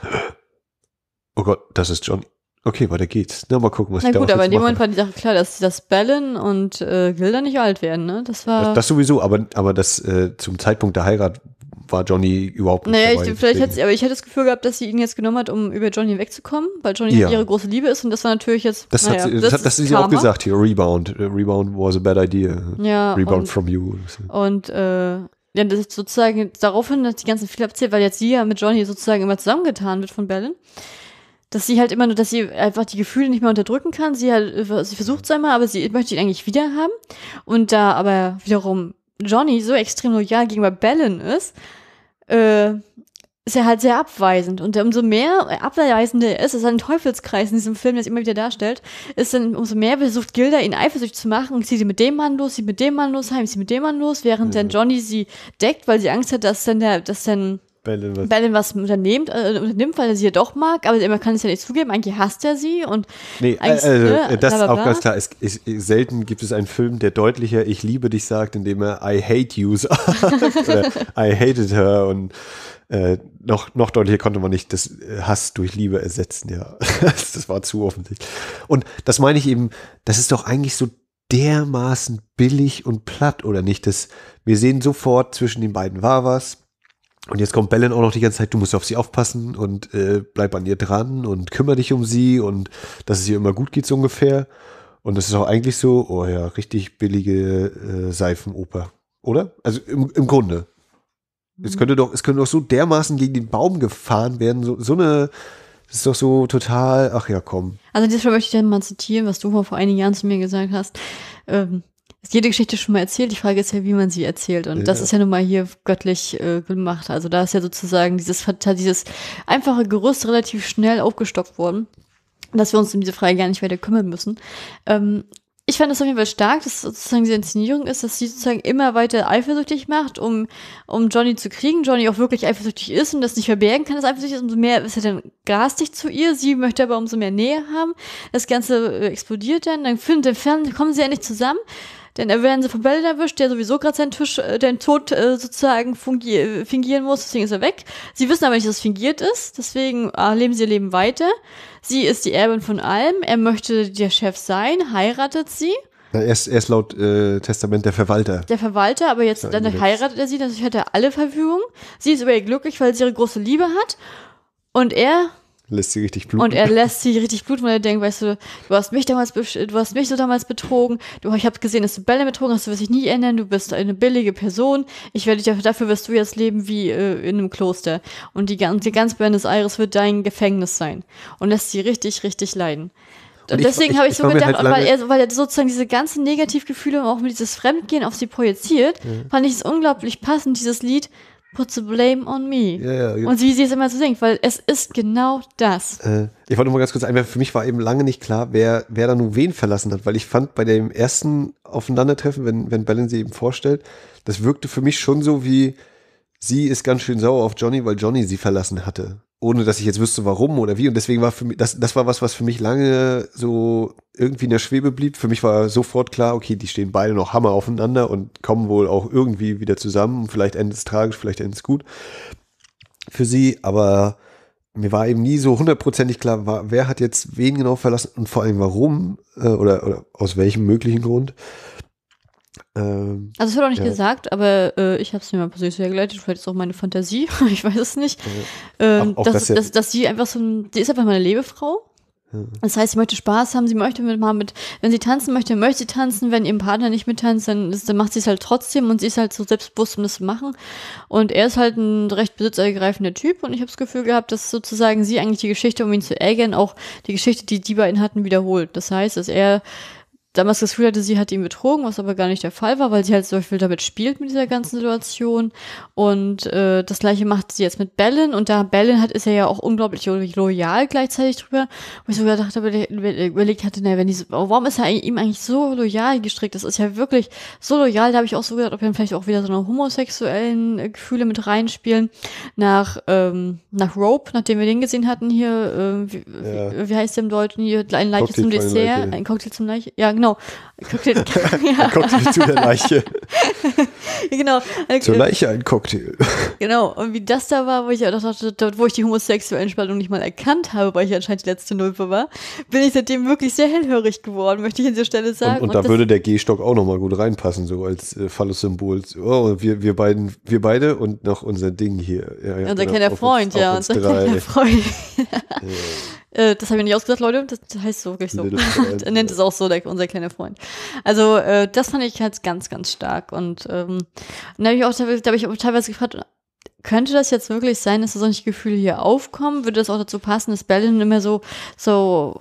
Oh Gott, das ist Johnny. Okay, weiter geht's. Na, mal gucken, was Na ich gut, da aber in dem Moment war die Sache klar, dass das Bellen und äh, Gilda nicht alt werden, ne? Das war. Das, das sowieso, aber, aber das äh, zum Zeitpunkt der Heirat war Johnny überhaupt nicht. Naja, dabei, ich, vielleicht hätte sie, aber ich hätte das Gefühl gehabt, dass sie ihn jetzt genommen hat, um über Johnny wegzukommen, weil Johnny ja. ihre große Liebe ist und das war natürlich jetzt. Das naja, hat sie, das, das, das ist sie auch gesagt hier. Rebound, äh, rebound was a bad idea. Ja. Rebound und, from you. Und äh, ja, das ist sozusagen daraufhin, dass die ganzen viel erzählt, weil jetzt sie ja mit Johnny sozusagen immer zusammengetan wird von Bellen dass sie halt immer nur, dass sie einfach die Gefühle nicht mehr unterdrücken kann. Sie, halt, sie versucht es einmal, aber sie möchte ihn eigentlich wieder haben. Und da aber wiederum Johnny so extrem loyal gegenüber Bellen ist, äh, ist er halt sehr abweisend. Und umso mehr abweisender er ist, ist ein Teufelskreis in diesem Film, der es immer wieder darstellt, ist dann umso mehr versucht Gilda ihn eifersüchtig zu machen und zieht sie mit dem Mann los, sie mit dem Mann los, heim sie mit dem Mann los, während mhm. dann Johnny sie deckt, weil sie Angst hat, dass dann der, dass dann Berlin was, Berlin was unternimmt, äh, unternimmt, weil er sie ja doch mag, aber man kann es ja nicht zugeben, eigentlich hasst er sie und nee, also, ne, das ist auch ganz klar. Es, es, selten gibt es einen Film, der deutlicher Ich liebe dich sagt, indem er I hate you <laughs> sagt oder I hated her und äh, noch, noch deutlicher konnte man nicht das äh, Hass durch Liebe ersetzen, ja. <laughs> das war zu offensichtlich. Und das meine ich eben, das ist doch eigentlich so dermaßen billig und platt, oder nicht? Das, wir sehen sofort zwischen den beiden war was, und jetzt kommt Bellen auch noch die ganze Zeit, du musst auf sie aufpassen und äh, bleib an ihr dran und kümmere dich um sie und dass es ihr immer gut geht so ungefähr. Und das ist auch eigentlich so, oh ja, richtig billige äh, Seifenoper, oder? Also im, im Grunde. Mhm. Es könnte, doch, es könnte doch so dermaßen gegen den Baum gefahren werden, so, so eine, das ist doch so total, ach ja, komm. Also diesmal möchte ich dann mal zitieren, was du vor einigen Jahren zu mir gesagt hast. Ähm, ist jede Geschichte schon mal erzählt? Die Frage ist ja, wie man sie erzählt. Und ja. das ist ja nun mal hier göttlich äh, gemacht. Also da ist ja sozusagen dieses, dieses einfache Gerüst relativ schnell aufgestockt worden, dass wir uns um diese Frage gar nicht weiter kümmern müssen. Ähm, ich fand das auf jeden Fall stark, dass sozusagen diese Inszenierung ist, dass sie sozusagen immer weiter eifersüchtig macht, um, um Johnny zu kriegen. Johnny auch wirklich eifersüchtig ist und das nicht verbergen kann, dass eifersüchtig ist. Umso mehr ist er dann garstig zu ihr. Sie möchte aber umso mehr Nähe haben. Das Ganze äh, explodiert dann. Dann, finden, dann kommen sie endlich zusammen. Denn er werden sie von Bellen erwischt, der sowieso gerade seinen Tisch, äh, den Tod äh, sozusagen äh, fingieren muss, deswegen ist er weg. Sie wissen aber nicht, dass es fingiert ist, deswegen äh, leben sie ihr Leben weiter. Sie ist die Erbin von allem, er möchte der Chef sein, heiratet sie. Er ist, er ist laut äh, Testament der Verwalter. Der Verwalter, aber jetzt dann heiratet er sie, dadurch hat er alle Verfügung. Sie ist über ihr glücklich, weil sie ihre große Liebe hat. Und er lässt sie richtig bluten. Und er lässt sie richtig bluten, weil er denkt, weißt du, du hast mich damals, du hast mich so damals betrogen, du, ich habe gesehen, dass du Bälle betrogen hast, du wirst dich nie ändern, du bist eine billige Person, ich werde dich dafür, wirst du jetzt leben wie äh, in einem Kloster. Und die ganze, ganz Buenos Aires wird dein Gefängnis sein. Und lässt sie richtig, richtig leiden. Und, und deswegen habe ich, so gedacht, halt weil, er, weil er sozusagen diese ganzen Negativgefühle und auch mit dieses Fremdgehen auf sie projiziert, ja. fand ich es unglaublich passend, dieses Lied, Put the blame on me. Ja, ja, genau. Und wie sie es immer so singt, weil es ist genau das. Äh, ich wollte nur mal ganz kurz einwerfen, für mich war eben lange nicht klar, wer, wer da nun wen verlassen hat, weil ich fand bei dem ersten Aufeinandertreffen, wenn, wenn Bellen sie eben vorstellt, das wirkte für mich schon so wie, sie ist ganz schön sauer auf Johnny, weil Johnny sie verlassen hatte ohne dass ich jetzt wüsste, warum oder wie. Und deswegen war für mich, das, das war was, was für mich lange so irgendwie in der Schwebe blieb. Für mich war sofort klar, okay, die stehen beide noch Hammer aufeinander und kommen wohl auch irgendwie wieder zusammen. Vielleicht endet es tragisch, vielleicht endet es gut für sie, aber mir war eben nie so hundertprozentig klar, wer hat jetzt wen genau verlassen und vor allem warum äh, oder, oder aus welchem möglichen Grund. Ähm, also es wird auch nicht ja. gesagt, aber äh, ich habe es mir mal persönlich hergeleitet, vielleicht ist es auch meine Fantasie, <laughs> ich weiß es nicht. Ja. Ähm, auch, auch dass, das dass, dass sie einfach so, sie ist einfach meine Lebefrau. Das heißt, sie möchte Spaß haben, sie möchte mit, mal mit, wenn sie tanzen möchte, möchte sie tanzen, wenn ihr Partner nicht mittanzt, dann, ist, dann macht sie es halt trotzdem und sie ist halt so selbstbewusst, um das zu machen. Und er ist halt ein recht besitzergreifender Typ und ich habe das Gefühl gehabt, dass sozusagen sie eigentlich die Geschichte, um ihn zu ärgern, auch die Geschichte, die die beiden hatten, wiederholt. Das heißt, dass er damals das Gefühl hatte, sie hat ihn betrogen, was aber gar nicht der Fall war, weil sie halt so viel damit spielt mit dieser ganzen Situation. Und äh, das gleiche macht sie jetzt mit Bellen. Und da Bellen hat, ist er ja auch unglaublich loyal gleichzeitig drüber. Wo ich sogar dachte, überlegt hatte, na, wenn diese, warum ist er ihm eigentlich so loyal gestrickt? Das ist ja wirklich so loyal. Da habe ich auch so gedacht, ob dann vielleicht auch wieder so eine homosexuellen äh, Gefühle mit reinspielen. Nach, ähm, nach Rope, nachdem wir den gesehen hatten hier, äh, wie, ja. wie, wie, heißt der im Deutschen hier? Ein Cocktail Leiche zum Dessert. Ein Cocktail zum Leiche. Ja, genau. No. Guckt <laughs> <laughs> ja. ein Cocktail zu der Leiche. <laughs> genau. Zur Leiche ein Cocktail. Genau. Und wie das da war, wo ich ja dachte, dort, wo ich die homosexuelle Spaltung nicht mal erkannt habe, weil ich anscheinend die letzte Nulpe war, bin ich seitdem wirklich sehr hellhörig geworden, möchte ich an dieser Stelle sagen. Und, und, und da würde der Gehstock auch nochmal gut reinpassen, so als äh, phallus Oh, wir, wir, beiden, wir beide und noch unser Ding hier. Ja, ja, unser genau. kleiner Freund, ja. Unser kleiner Freund. das habe ich nicht ausgesagt, Leute. Das heißt so wirklich so. er nennt es auch so, der, unser kleiner Freund. Also äh, das fand ich halt ganz, ganz stark. Und ähm, dann habe ich auch, glaube ich, auch teilweise gefragt, könnte das jetzt wirklich sein, dass solche Gefühle hier aufkommen? Würde das auch dazu passen, dass Berlin immer so, so,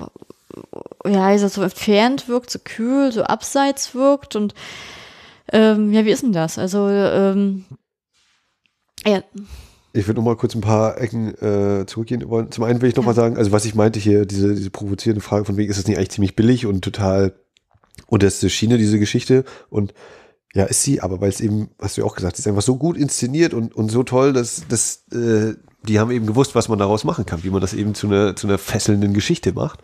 ja, ist das so entfernt wirkt, so kühl, so abseits wirkt? Und ähm, ja, wie ist denn das? Also, ähm, ja. Ich würde noch mal kurz ein paar Ecken äh, zurückgehen wollen. Zum einen will ich noch ja. mal sagen, also was ich meinte hier, diese, diese provozierende Frage von wegen, ist das nicht eigentlich ziemlich billig und total und das ist Schiene, diese Geschichte. Und ja, ist sie, aber weil es eben, hast du ja auch gesagt, ist einfach so gut inszeniert und, und so toll, dass, dass äh, die haben eben gewusst, was man daraus machen kann, wie man das eben zu einer, zu einer fesselnden Geschichte macht.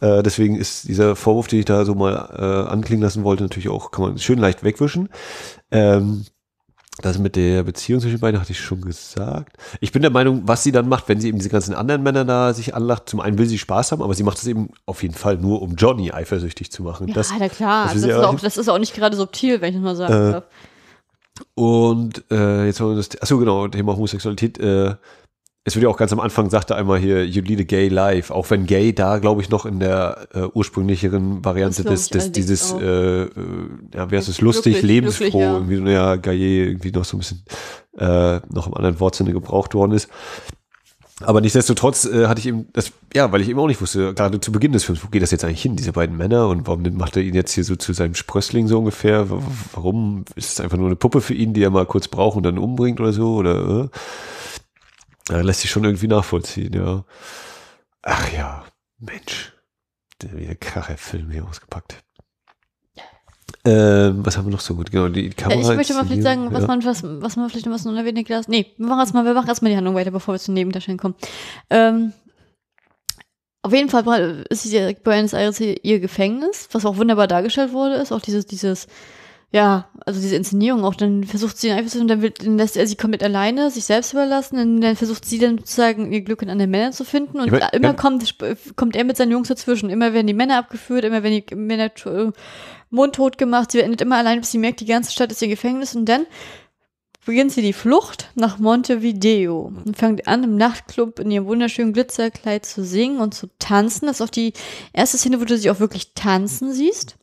Äh, deswegen ist dieser Vorwurf, den ich da so mal äh, anklingen lassen wollte, natürlich auch, kann man schön leicht wegwischen. Ähm, das mit der Beziehung zwischen beiden hatte ich schon gesagt. Ich bin der Meinung, was sie dann macht, wenn sie eben diese ganzen anderen Männer da sich anlacht, zum einen will sie Spaß haben, aber sie macht es eben auf jeden Fall nur, um Johnny eifersüchtig zu machen. Ja, das, na klar. Das, das, ist auch, das, ist auch, nicht gerade subtil, wenn ich das mal sagen äh, darf. Und äh, jetzt wollen wir das, achso genau, Thema Homosexualität. Äh, es wird ja auch ganz am Anfang, sagte einmal hier, you lead a gay life. Auch wenn gay da, glaube ich, noch in der äh, ursprünglicheren Variante des, des dieses, äh, äh, ja, wie heißt es, lustig, glücklich, lebensfroh, glücklich, ja. irgendwie, ja, gay, irgendwie noch so ein bisschen, äh, noch im anderen Wortsinne gebraucht worden ist. Aber nichtsdestotrotz äh, hatte ich eben das, ja, weil ich eben auch nicht wusste, gerade zu Beginn des Films, wo geht das jetzt eigentlich hin, diese beiden Männer und warum macht er ihn jetzt hier so zu seinem Sprössling so ungefähr? Warum ist es einfach nur eine Puppe für ihn, die er mal kurz braucht und dann umbringt oder so? Oder, äh? Ja, lässt sich schon irgendwie nachvollziehen, ja. Ach ja, Mensch. Der Wieder kracher Film hier ausgepackt. Ähm, was haben wir noch so gut? Genau, die äh, Kamera. Ich möchte mal vielleicht sagen, was, ja. man, was, was man vielleicht noch was unerwähnt lässt. Nee, wir machen erstmal, wir machen erstmal die Handlung weiter, bevor wir zu Nebendarstellern kommen. Ähm, auf jeden Fall ist sie direkt Buenos Aires ihr Gefängnis, was auch wunderbar dargestellt wurde, ist auch dieses, dieses, ja, also diese Inszenierung auch, dann versucht sie einfach und dann, will, dann lässt er sie komplett alleine, sich selbst überlassen, dann, dann versucht sie dann sozusagen ihr Glück in anderen Männern zu finden und ja, immer kommt, kommt er mit seinen Jungs dazwischen. Immer werden die Männer abgeführt, immer werden die Männer äh, mundtot gemacht, sie endet immer allein, bis sie merkt, die ganze Stadt ist ihr Gefängnis und dann beginnt sie die Flucht nach Montevideo und fängt an, im Nachtclub in ihrem wunderschönen Glitzerkleid zu singen und zu tanzen. Das ist auch die erste Szene, wo du sie auch wirklich tanzen siehst.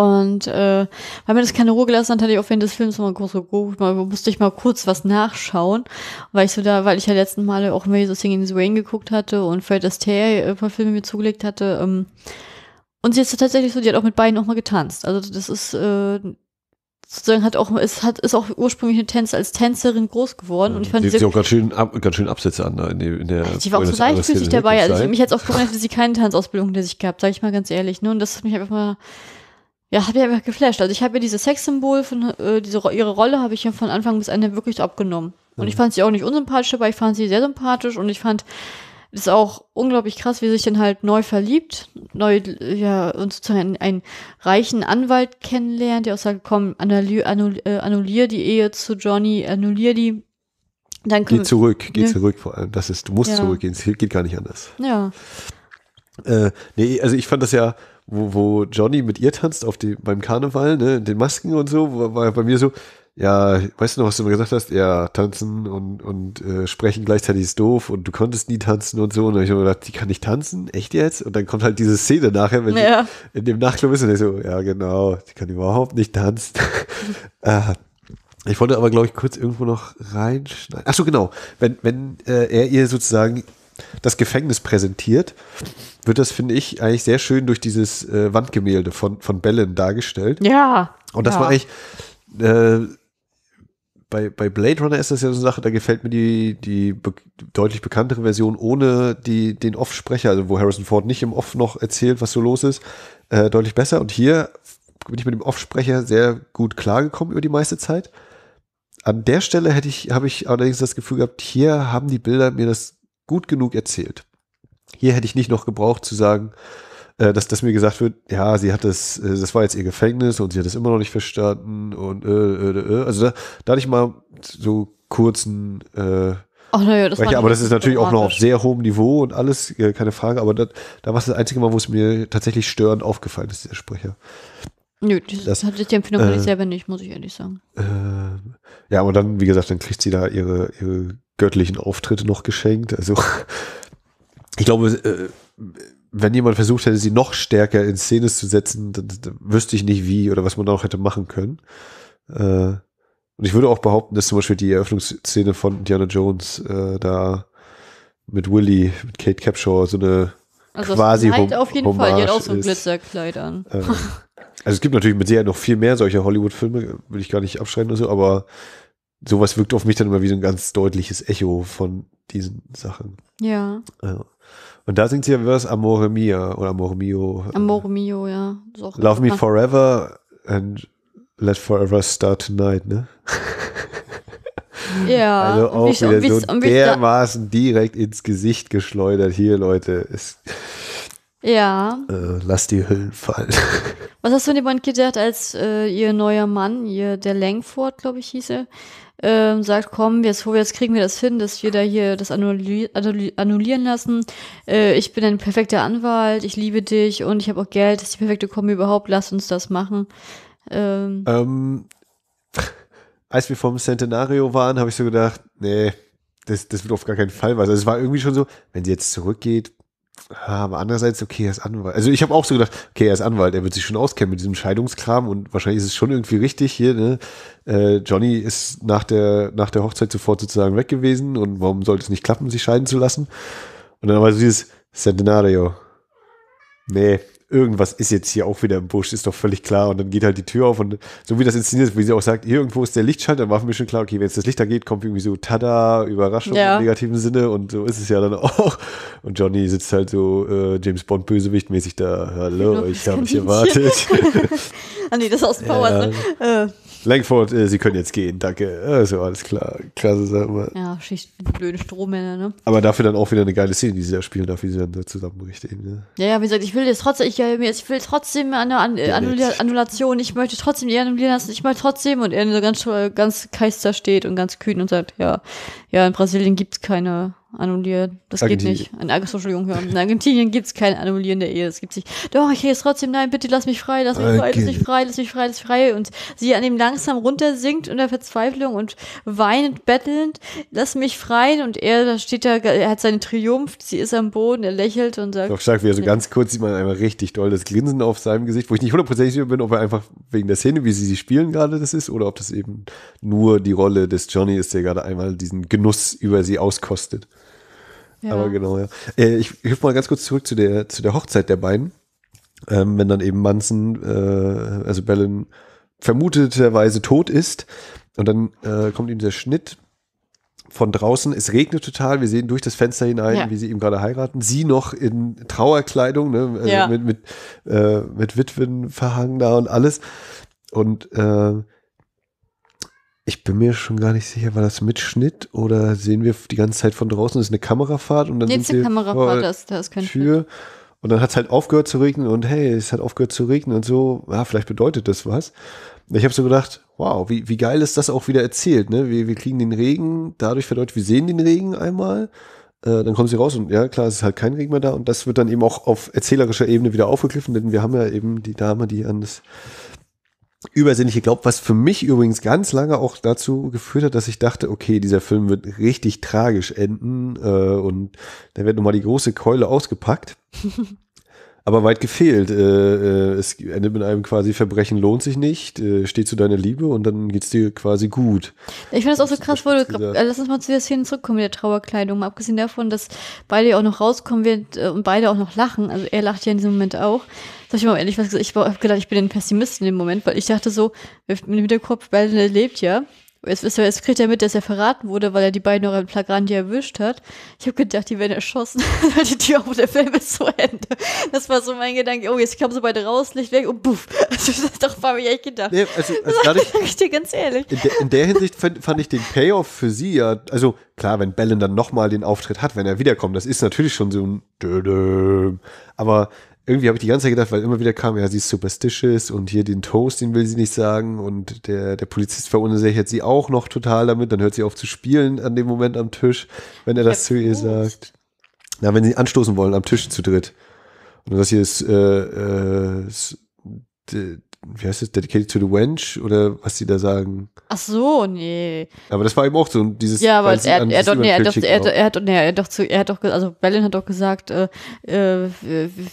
Und äh, weil mir das keine Ruhe gelassen hat, hatte ich auch während des Films mal kurz geguckt, mal, musste ich mal kurz was nachschauen, weil ich so da, weil ich ja letzten Male auch mal so Singing in the Rain geguckt hatte und Fred Astaire äh, ein paar Filme mir zugelegt hatte. Ähm, und sie ist tatsächlich so, die hat auch mit beiden auch mal getanzt. Also das ist äh, sozusagen hat auch es hat ist auch ursprünglich eine Tänzer als Tänzerin groß geworden ja, und ich fand sie auch ganz schön ab, ganz schön Absätze an ne, in der, in der die war auch so leichtfüßig ne, dabei also ich, mich jetzt auch gewundert dass sie keine Tanzausbildung der sich gehabt sage ich mal ganz ehrlich ne und das hat mich einfach mal ja, hat mich einfach geflasht. Also ich habe ihr dieses Sexsymbol von äh, diese ihre Rolle habe ich ja von Anfang bis Ende wirklich abgenommen. Und mhm. ich fand sie auch nicht unsympathisch, aber ich fand sie sehr sympathisch und ich fand es auch unglaublich krass, wie sie sich dann halt neu verliebt, neu äh, ja und sozusagen einen, einen reichen Anwalt kennenlernt, der auch sagt, komm, annullier, äh, annullier die Ehe zu Johnny, annullier die. Dann geh zurück, geh ne? zurück vor allem. Das ist, du musst ja. zurückgehen, es geht gar nicht anders. Ja. Äh, nee, also ich fand das ja, wo, wo Johnny mit ihr tanzt auf die, beim Karneval, ne, in den Masken und so, wo, war bei mir so, ja, weißt du noch, was du mir gesagt hast? Ja, tanzen und, und äh, sprechen gleichzeitig ist doof und du konntest nie tanzen und so. Und dann habe ich mir gedacht, die kann nicht tanzen? Echt jetzt? Und dann kommt halt diese Szene nachher, wenn ja. die in dem Nachtclub ist und ich so, ja genau, die kann überhaupt nicht tanzen. äh, <laughs> ich wollte aber, glaube ich, kurz irgendwo noch reinschneiden. Achso, genau. Wenn, wenn äh, er ihr sozusagen das Gefängnis präsentiert, wird das, finde ich, eigentlich sehr schön durch dieses äh, Wandgemälde von, von Bellen dargestellt. Ja. Und das ja. war eigentlich, äh, bei, bei Blade Runner ist das ja so eine Sache, da gefällt mir die, die be deutlich bekanntere Version ohne die, den Off-Sprecher, also wo Harrison Ford nicht im Off noch erzählt, was so los ist, äh, deutlich besser. Und hier bin ich mit dem Off-Sprecher sehr gut klargekommen über die meiste Zeit. An der Stelle hätte ich, habe ich allerdings das Gefühl gehabt, hier haben die Bilder mir das gut genug erzählt. Hier hätte ich nicht noch gebraucht zu sagen, äh, dass, dass mir gesagt wird, ja, sie hat das, äh, das war jetzt ihr Gefängnis und sie hat es immer noch nicht verstanden und äh, äh, äh, äh. also da, da hatte ich mal so kurzen äh, Ach, ja, das Sprecher, aber das ist natürlich auch noch auf sehr hohem Niveau und alles, keine Frage, aber das, da war es das einzige Mal, wo es mir tatsächlich störend aufgefallen ist, der Sprecher. Nö, das, das sich die Empfindung äh, selber nicht, muss ich ehrlich sagen. Äh, ja, aber dann, wie gesagt, dann kriegt sie da ihre, ihre göttlichen Auftritte noch geschenkt. Also ich glaube, äh, wenn jemand versucht hätte, sie noch stärker in Szene zu setzen, dann, dann wüsste ich nicht wie oder was man da noch hätte machen können. Äh, und ich würde auch behaupten, dass zum Beispiel die Eröffnungsszene von Diana Jones äh, da mit Willy, mit Kate Capshaw so eine also quasi halt auf jeden Hommage Fall, die hat auch so ein Glitzerkleid an. Ähm, also es gibt natürlich mit sehr noch viel mehr solcher Hollywood-Filme, will ich gar nicht abschreiben oder so, aber sowas wirkt auf mich dann immer wie so ein ganz deutliches Echo von diesen Sachen. Ja. Also. Und da singt sie ja was Amore Mia oder Amore Mio. Amore Mio, ja. Love Me Forever and Let Forever Start Tonight, ne? Ja. <laughs> Also auch wie, wieder so dermaßen direkt ins Gesicht geschleudert. Hier, Leute. Es, ja. Äh, lass die Hüllen fallen. <laughs> Was hast du an den gedacht, als äh, ihr neuer Mann, ihr, der Langford, glaube ich, hieß er, ähm, sagt, komm, jetzt, jetzt kriegen wir das hin, dass wir da hier das annulli annullieren lassen. Äh, ich bin ein perfekter Anwalt, ich liebe dich und ich habe auch Geld, das ist die perfekte Kombi überhaupt, lass uns das machen. Ähm, ähm, <laughs> als wir vom Centenario waren, habe ich so gedacht, nee, das, das wird auf gar keinen Fall was. Also es war irgendwie schon so, wenn sie jetzt zurückgeht, aber andererseits, okay, er ist Anwalt. Also ich habe auch so gedacht, okay, er ist Anwalt, er wird sich schon auskennen mit diesem Scheidungskram und wahrscheinlich ist es schon irgendwie richtig hier, ne? Äh, Johnny ist nach der, nach der Hochzeit sofort sozusagen weg gewesen und warum sollte es nicht klappen, sich scheiden zu lassen? Und dann war so dieses Centenario. Nee, irgendwas ist jetzt hier auch wieder im Busch, ist doch völlig klar. Und dann geht halt die Tür auf und so wie das inszeniert ist, wie sie auch sagt, hier irgendwo ist der Lichtschalter, dann war für mich schon klar, okay, wenn jetzt das Licht da geht, kommt irgendwie so Tada, Überraschung ja. im negativen Sinne und so ist es ja dann <laughs> auch. Und Johnny sitzt halt so äh, James Bond bösewichtmäßig da, hallo, genau, ich habe mich erwartet. <laughs> ah nee, das ist aus Powers, ja. ne? Äh Langford, äh, Sie können jetzt gehen, danke. Also alles klar, klasse Sache. Ja, Schicht blöde Strohmänner, ne? Aber dafür dann auch wieder eine geile Szene, die sie da spielen, dafür sie dann da zusammen richtig, ne? Ja, ja, wie gesagt, ich will jetzt trotzdem, ich, äh, ich will trotzdem eine An äh, Annula Annulation, ich möchte trotzdem die annullieren lassen, ich mal trotzdem und er so ganz, äh, ganz keister steht und ganz kühn und sagt, ja, ja, in Brasilien gibt es keine annullieren. Das Argentin geht nicht. In, Entschuldigung, in Argentinien gibt es kein Annullieren der Ehe. Es gibt sich, doch, ich gehe jetzt trotzdem, nein, bitte lass mich frei, lass mich frei, lass mich frei, lass mich frei, lass mich frei. Und sie an ihm langsam runtersinkt unter Verzweiflung und weinend, bettelnd, lass mich frei. Und er, da steht da, er hat seinen Triumph, sie ist am Boden, er lächelt und sagt. Doch stark, wie so ganz kurz sieht man einmal richtig doll das Grinsen auf seinem Gesicht, wo ich nicht hundertprozentig sicher bin, ob er einfach wegen der Szene, wie sie sie spielen gerade, das ist, oder ob das eben nur die Rolle des Johnny ist, der gerade einmal diesen Genuss über sie auskostet. Aber genau, ja. Äh, ich hüpfe mal ganz kurz zurück zu der, zu der Hochzeit der beiden. Ähm, wenn dann eben Manson, äh, also Bellen, vermuteterweise tot ist. Und dann äh, kommt ihm der Schnitt von draußen. Es regnet total. Wir sehen durch das Fenster hinein, ja. wie sie ihm gerade heiraten. Sie noch in Trauerkleidung, ne? also ja. mit, mit, äh, mit Witwenverhang da und alles. Und äh, ich bin mir schon gar nicht sicher, war das Mitschnitt oder sehen wir die ganze Zeit von draußen, das ist eine Kamerafahrt und dann Jetzt sind eine Kamerafahrt, da ist, da ist kein Tür. Und dann hat es halt aufgehört zu regnen und hey, es hat aufgehört zu regnen und so, ja, vielleicht bedeutet das was. Ich habe so gedacht, wow, wie, wie geil ist das auch wieder erzählt, ne? Wir, wir kriegen den Regen, dadurch verdeutlicht, wir sehen den Regen einmal, äh, dann kommen sie raus und ja, klar, es ist halt kein Regen mehr da und das wird dann eben auch auf erzählerischer Ebene wieder aufgegriffen, denn wir haben ja eben die Dame, die an das übersinnlich geglaubt, was für mich übrigens ganz lange auch dazu geführt hat, dass ich dachte, okay, dieser Film wird richtig tragisch enden äh, und da wird nochmal die große Keule ausgepackt. <laughs> Aber weit gefehlt. Äh, äh, es endet mit einem quasi Verbrechen lohnt sich nicht, äh, steht zu deiner Liebe und dann geht's dir quasi gut. Ich finde das auch so krass, wo du, äh, lass uns mal zu der Szene zurückkommen, mit der Trauerkleidung. Mal abgesehen davon, dass beide auch noch rauskommen wird äh, und beide auch noch lachen. Also er lacht ja in diesem Moment auch. Soll ich mal ehrlich was gesagt? Ich habe gedacht, ich bin ein Pessimist in dem Moment, weil ich dachte so, mit dem Hinterkopf, Biden lebt ja. Jetzt, ist er, jetzt kriegt er mit, dass er verraten wurde, weil er die beiden noch in Flagranti erwischt hat. Ich habe gedacht, die werden erschossen. <laughs> die Tür auf, der Film ist zu Ende. Das war so mein Gedanke. Oh, jetzt kamen sie beide raus, Licht weg und buff. Also, <laughs> das doch war mir echt gedacht. Nee, also, also das sage ich, ich dir ganz ehrlich. In der, in der Hinsicht fand, fand, ich den Payoff für sie ja, also klar, wenn Bellen dann nochmal den Auftritt hat, wenn er wiederkommt, das ist natürlich schon so ein Aber irgendwie habe ich die ganze Zeit gedacht, weil immer wieder kam, ja, sie ist superstitious und hier den Toast, den will sie nicht sagen und der, der Polizist verunsichert sie auch noch total damit, dann hört sie auf zu spielen an dem Moment am Tisch, wenn er das zu ihr sagt. Na, wenn sie anstoßen wollen, am Tisch zu dritt. Und das hier ist, äh, äh, wie heißt das, Dedicated to the Wench oder was sie da sagen. Ach so, nee. Aber das war eben auch so dieses. Ja, aber er, er, nee, er, doch, er, er, hat, nee, er, doch zu, er hat doch, also Berlin hat doch gesagt, äh, äh,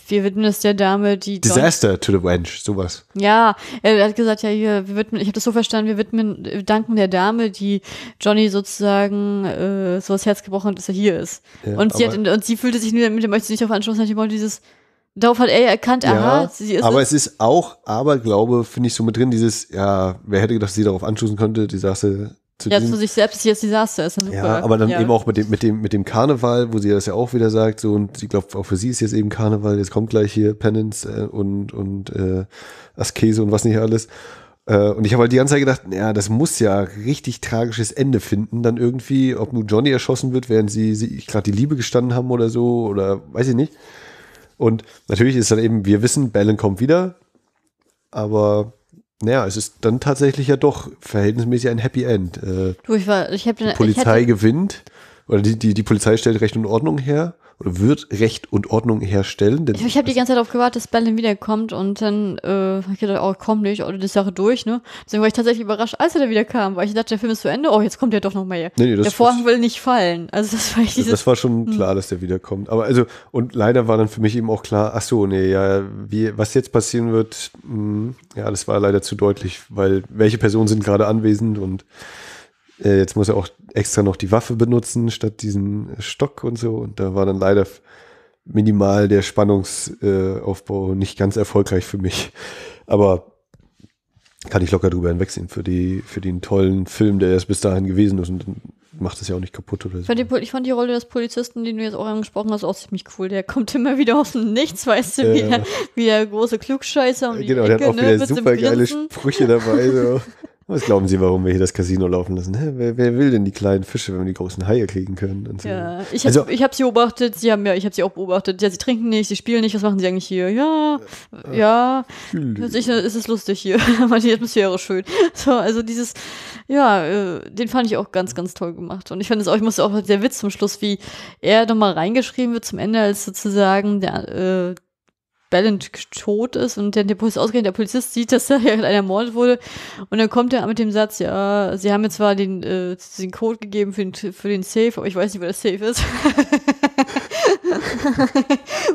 wir widmen es der Dame, die. Disaster Don to the Wench, sowas. Ja, er hat gesagt, ja, hier, wir widmen, ich habe das so verstanden, wir widmen, wir äh, danken der Dame, die Johnny sozusagen äh, so das Herz gebrochen hat, dass er hier ist. Ja, und, sie hat, und sie fühlte sich nur, mit dem möchte sie nicht auf Anschluss, hat die dieses, Darauf hat er ja erkannt, aha, ja, sie ist. Aber es ist auch Aberglaube, finde ich so mit drin, dieses, ja, wer hätte gedacht, dass sie darauf anstoßen könnte, die Sache zu Ja, zu sich selbst ist jetzt Sache, ist ja super. Ja, aber dann ja. eben auch mit dem, mit, dem, mit dem Karneval, wo sie das ja auch wieder sagt, so, und ich glaube, auch für sie ist jetzt eben Karneval, jetzt kommt gleich hier Penance äh, und, und äh, Askese und was nicht alles. Äh, und ich habe halt die ganze Zeit gedacht, ja, das muss ja richtig tragisches Ende finden, dann irgendwie, ob nun Johnny erschossen wird, während sie, sie gerade die Liebe gestanden haben oder so, oder weiß ich nicht. Und natürlich ist dann eben, wir wissen, Bellen kommt wieder, aber naja, es ist dann tatsächlich ja doch verhältnismäßig ein Happy End. Äh, du, ich war, ich hab, die Polizei ich hatte, gewinnt oder die, die, die Polizei stellt Recht und Ordnung her oder wird Recht und Ordnung herstellen. Denn ich habe die ganze Zeit darauf gewartet, dass Berlin wiederkommt und dann äh, ich gedacht, oh komm nicht, oder oh, die Sache durch, ne? Deswegen war ich tatsächlich überrascht, als er da wieder kam, weil ich dachte, der Film ist zu Ende, oh, jetzt kommt er doch noch mal hier. Nee, nee, der Vorhang will nicht fallen. Also das war ich dieses, Das war schon hm. klar, dass der wiederkommt. Aber also, und leider war dann für mich eben auch klar, ach so, nee, ja, wie, was jetzt passieren wird, mh, hm, ja, das war leider zu deutlich, weil welche Personen sind gerade anwesend und äh, jetzt muss er auch extra noch die Waffe benutzen statt diesen äh, Stock und so. Und da war dann leider minimal der Spannungsaufbau äh, nicht ganz erfolgreich für mich. Aber kann ich locker drüber hinwegsehen für, die, für den tollen Film, der erst bis dahin gewesen ist und dann macht es ja auch nicht kaputt oder so. Ich fand, die, ich fand die Rolle des Polizisten, den du jetzt auch angesprochen hast, auch ziemlich cool. Der kommt immer wieder aus dem Nichts, weißt du, ja. wie, der, wie der große Klugscheißer und Genau, Ecke, der hat auch wieder ne, super geile Sprüche dabei. So. <laughs> Was glauben Sie, warum wir hier das Casino laufen lassen? Hä? Wer, wer, will denn die kleinen Fische, wenn wir die großen Haie kriegen können? So. Ja, ich habe also, ich hab sie beobachtet, sie haben ja, ich habe sie auch beobachtet. Ja, sie trinken nicht, sie spielen nicht, was machen sie eigentlich hier? Ja, äh, ja, äh, sicher ist es lustig hier, weil <laughs> die Atmosphäre schön. So, also dieses, ja, äh, den fand ich auch ganz, ganz toll gemacht. Und ich fand es auch, ich musste auch der Witz zum Schluss, wie er nochmal reingeschrieben wird zum Ende, als sozusagen der, äh, Ballant tot ist und dann der Polizist ausgeht, der Polizist sieht, dass da einer ermordet wurde und dann kommt er mit dem Satz, ja, sie haben mir zwar den, äh, den Code gegeben für den, für den Safe, aber ich weiß nicht, wo der Safe ist. <laughs>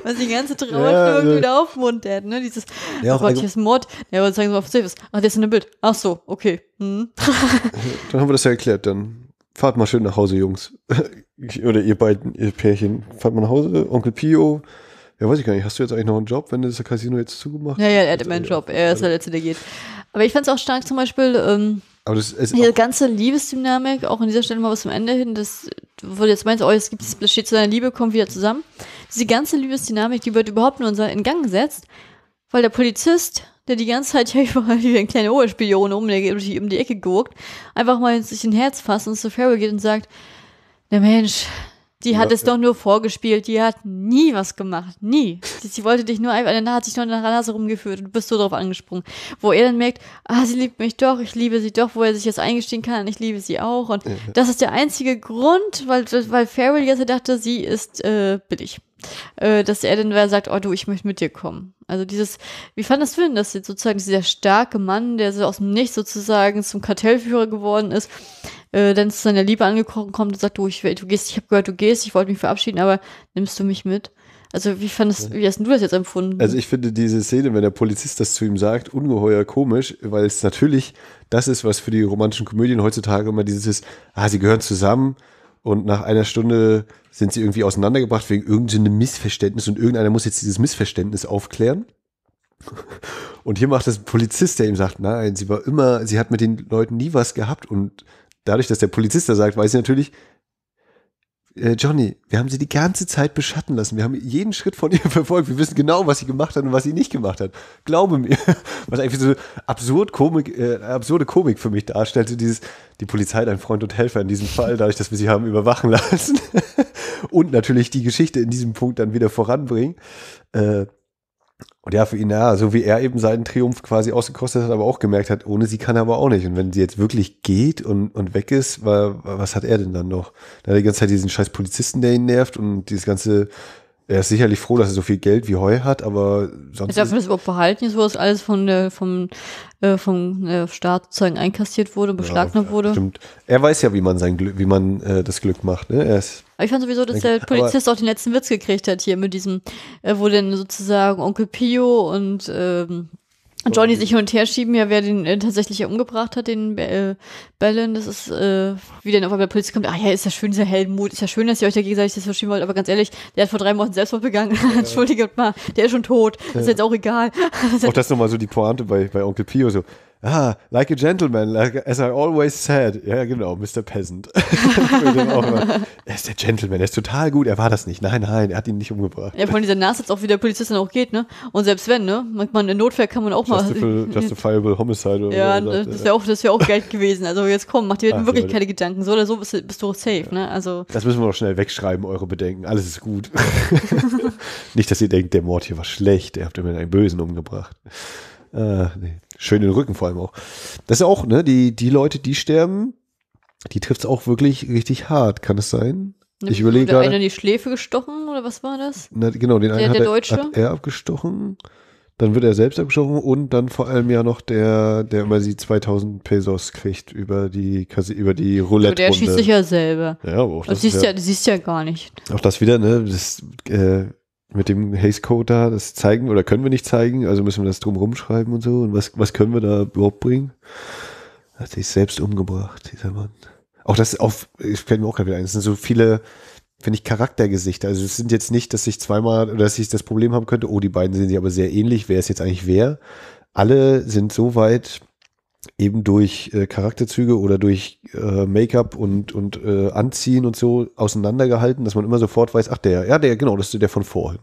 Was die ganze Trauer ja, irgendwie ja. wieder aufmuntert, ne? Dieses, ja, oh Gott, hier ist ein Mord. Ja, aber sagen sie mal, auf Safe ist. Ach, der ist in dem Bild. Ach so, okay. Hm. <laughs> dann haben wir das ja erklärt, dann. Fahrt mal schön nach Hause, Jungs. <laughs> Oder ihr beiden, ihr Pärchen. Fahrt mal nach Hause. Onkel Pio, ja, weiß ich gar nicht. Hast du jetzt eigentlich noch einen Job, wenn das Casino jetzt zugemacht hat? Ja, ja, er hat immer einen Job. Er ist der Letzte, der geht. Aber ich fand es auch stark zum Beispiel, ähm, aber das ist die ganze Liebesdynamik, auch an dieser Stelle mal was zum Ende hin, das, wo du jetzt meinst, oh, es gibt, das steht zu deiner Liebe, kommt wieder zusammen. Diese ganze Liebesdynamik, die wird überhaupt nur in Gang gesetzt, weil der Polizist, der die ganze Zeit ja <laughs> überall wie ein kleiner Oberspion um die, um die Ecke guckt, einfach mal sich ein Herz fasst und zu Farrell geht und sagt, der Mensch, die hat ja, es ja. doch nur vorgespielt. Die hat nie was gemacht. Nie. Sie, sie wollte dich nur einfach, hat sich nur in der Nase rumgeführt und du bist so drauf angesprungen. Wo er dann merkt, ah, sie liebt mich doch, ich liebe sie doch, wo er sich jetzt eingestehen kann, ich liebe sie auch. Und ja. das ist der einzige Grund, weil, weil Farrell jetzt dachte, sie ist äh, billig. Äh, dass er dann sagt, oh du, ich möchte mit dir kommen. Also dieses, wie fandest du denn dass jetzt sozusagen, dieser starke Mann, der so aus dem Nichts sozusagen zum Kartellführer geworden ist, äh, dann zu seiner Liebe angekommen kommt und sagt, du, ich will, du gehst, ich habe gehört, du gehst, ich wollte mich verabschieden, aber nimmst du mich mit? Also wie fandest, wie hast du das jetzt empfunden? Also ich finde diese Szene, wenn der Polizist das zu ihm sagt, ungeheuer komisch, weil es natürlich das ist, was für die romantischen Komödien heutzutage immer dieses, ist, ah, sie gehören zusammen, und nach einer Stunde sind sie irgendwie auseinandergebracht wegen irgendeinem Missverständnis und irgendeiner muss jetzt dieses Missverständnis aufklären. <laughs> Und hier macht das ein Polizist, der ihm sagt, nein, sie war immer, sie hat mit den Leuten nie was gehabt und dadurch, dass der Polizist da sagt, weiß sie natürlich, äh, Johnny, wir haben sie die ganze Zeit beschatten lassen. Wir haben jeden Schritt von ihr <laughs> verfolgt. Wir wissen genau, was sie gemacht hat und was sie nicht gemacht hat. Glaube mir. <laughs> Was eigentlich so absurd Komik, äh, absurde Komik für mich darstellte, dieses, die Polizei, dein Freund und Helfer in diesem Fall, dadurch, dass wir sie haben überwachen <laughs> lassen. und natürlich die Geschichte in diesem Punkt dann wieder voranbringen. Äh, und ja, für ihn, ja, so wie er eben seinen Triumph quasi ausgekostet hat, aber auch gemerkt hat, ohne sie kann er aber auch nicht. Und wenn sie jetzt wirklich geht und, und weg ist, war, was hat er denn dann noch? Da hat er die ganze Zeit diesen scheiß Polizisten, der ihn nervt und dieses ganze er ist sicherlich froh, dass er so viel Geld wie Heu hat, aber sonst. Ich glaube, das überhaupt verhalten, so was alles von der, vom, äh, vom äh, Staatzeugen sozusagen einkassiert wurde, beschlagnahmt ja, wurde. Stimmt. Er weiß ja, wie man sein Glück, wie man äh, das Glück macht, ne? Er ist aber ich fand sowieso, dass der Polizist auch den letzten Witz gekriegt hat hier mit diesem, äh, wo denn sozusagen Onkel Pio und ähm, Johnny sich hin und her schieben, ja, wer den äh, tatsächlich umgebracht hat, den äh, Bellen, das ist, äh, wie dann auf einmal der Polizist kommt, ah ja, ist ja schön, dieser Heldenmut, ist ja schön, dass ihr euch da gegenseitig das verschieben wollt, aber ganz ehrlich, der hat vor drei Monaten Selbstmord begangen, ja. <laughs> entschuldigt mal, der ist schon tot, ja. ist jetzt auch egal. auch das nochmal so die Pointe bei, bei Onkel Pio, so, ah, like a gentleman, like, as I always said. Ja, genau, Mr. Peasant. <laughs> er ist der Gentleman, er ist total gut, er war das nicht. Nein, nein, er hat ihn nicht umgebracht. Ja, von dieser Nachsatz auch, wie der Polizist dann auch geht, ne? Und selbst wenn, ne? Manchmal in Notfall kann man auch Justifiable, mal. Justifiable Homicide oder Ja, oder das wäre auch, wär auch Geld gewesen. Also jetzt komm, mach dir Ach, wirklich keine Gedanken. So oder so bist, bist du safe, ja. ne? Also. Das müssen wir doch schnell wegschreiben, eure Bedenken. Alles ist gut. <laughs> nicht, dass ihr denkt, der Mord hier war schlecht, ihr habt immer einen Bösen umgebracht. Ah, nee schön den Rücken vor allem auch. Das ist ja auch, ne, die, die Leute, die sterben, die trifft es auch wirklich richtig hart, kann es sein? ich überlege gerade. einer in die Schläfe gestochen oder was war das? Na, genau, den der, einen hat, der Deutsche? Er, hat er abgestochen, dann wird er selbst abgestochen und dann vor allem ja noch der, der immer die 2000 Pesos kriegt über die über die Roulette. -Runde. Aber der schießt sich ja selber. Ja, aber auch das. das siehst ja, ja, siehst ja gar nicht. Auch das wieder, ne, das, äh, mit dem Haze Code da, das zeigen oder können wir nicht zeigen, also müssen wir das drum rumschreiben und so. Und was, was können wir da überhaupt bringen? Hat ah, sich selbst umgebracht, dieser Mann. Auch das auf, ich fällt mir auch gerade wieder ein, es sind so viele, finde ich, Charaktergesichter. Also es sind jetzt nicht, dass ich zweimal oder dass ich das Problem haben könnte, oh, die beiden sehen sich aber sehr ähnlich, wer ist jetzt eigentlich wer? Alle sind so weit eben durch äh, Charakterzüge oder durch äh, Make-up und, und äh, Anziehen und so auseinandergehalten, dass man immer sofort weiß, ach der, ja, der, genau, das ist der von vorhin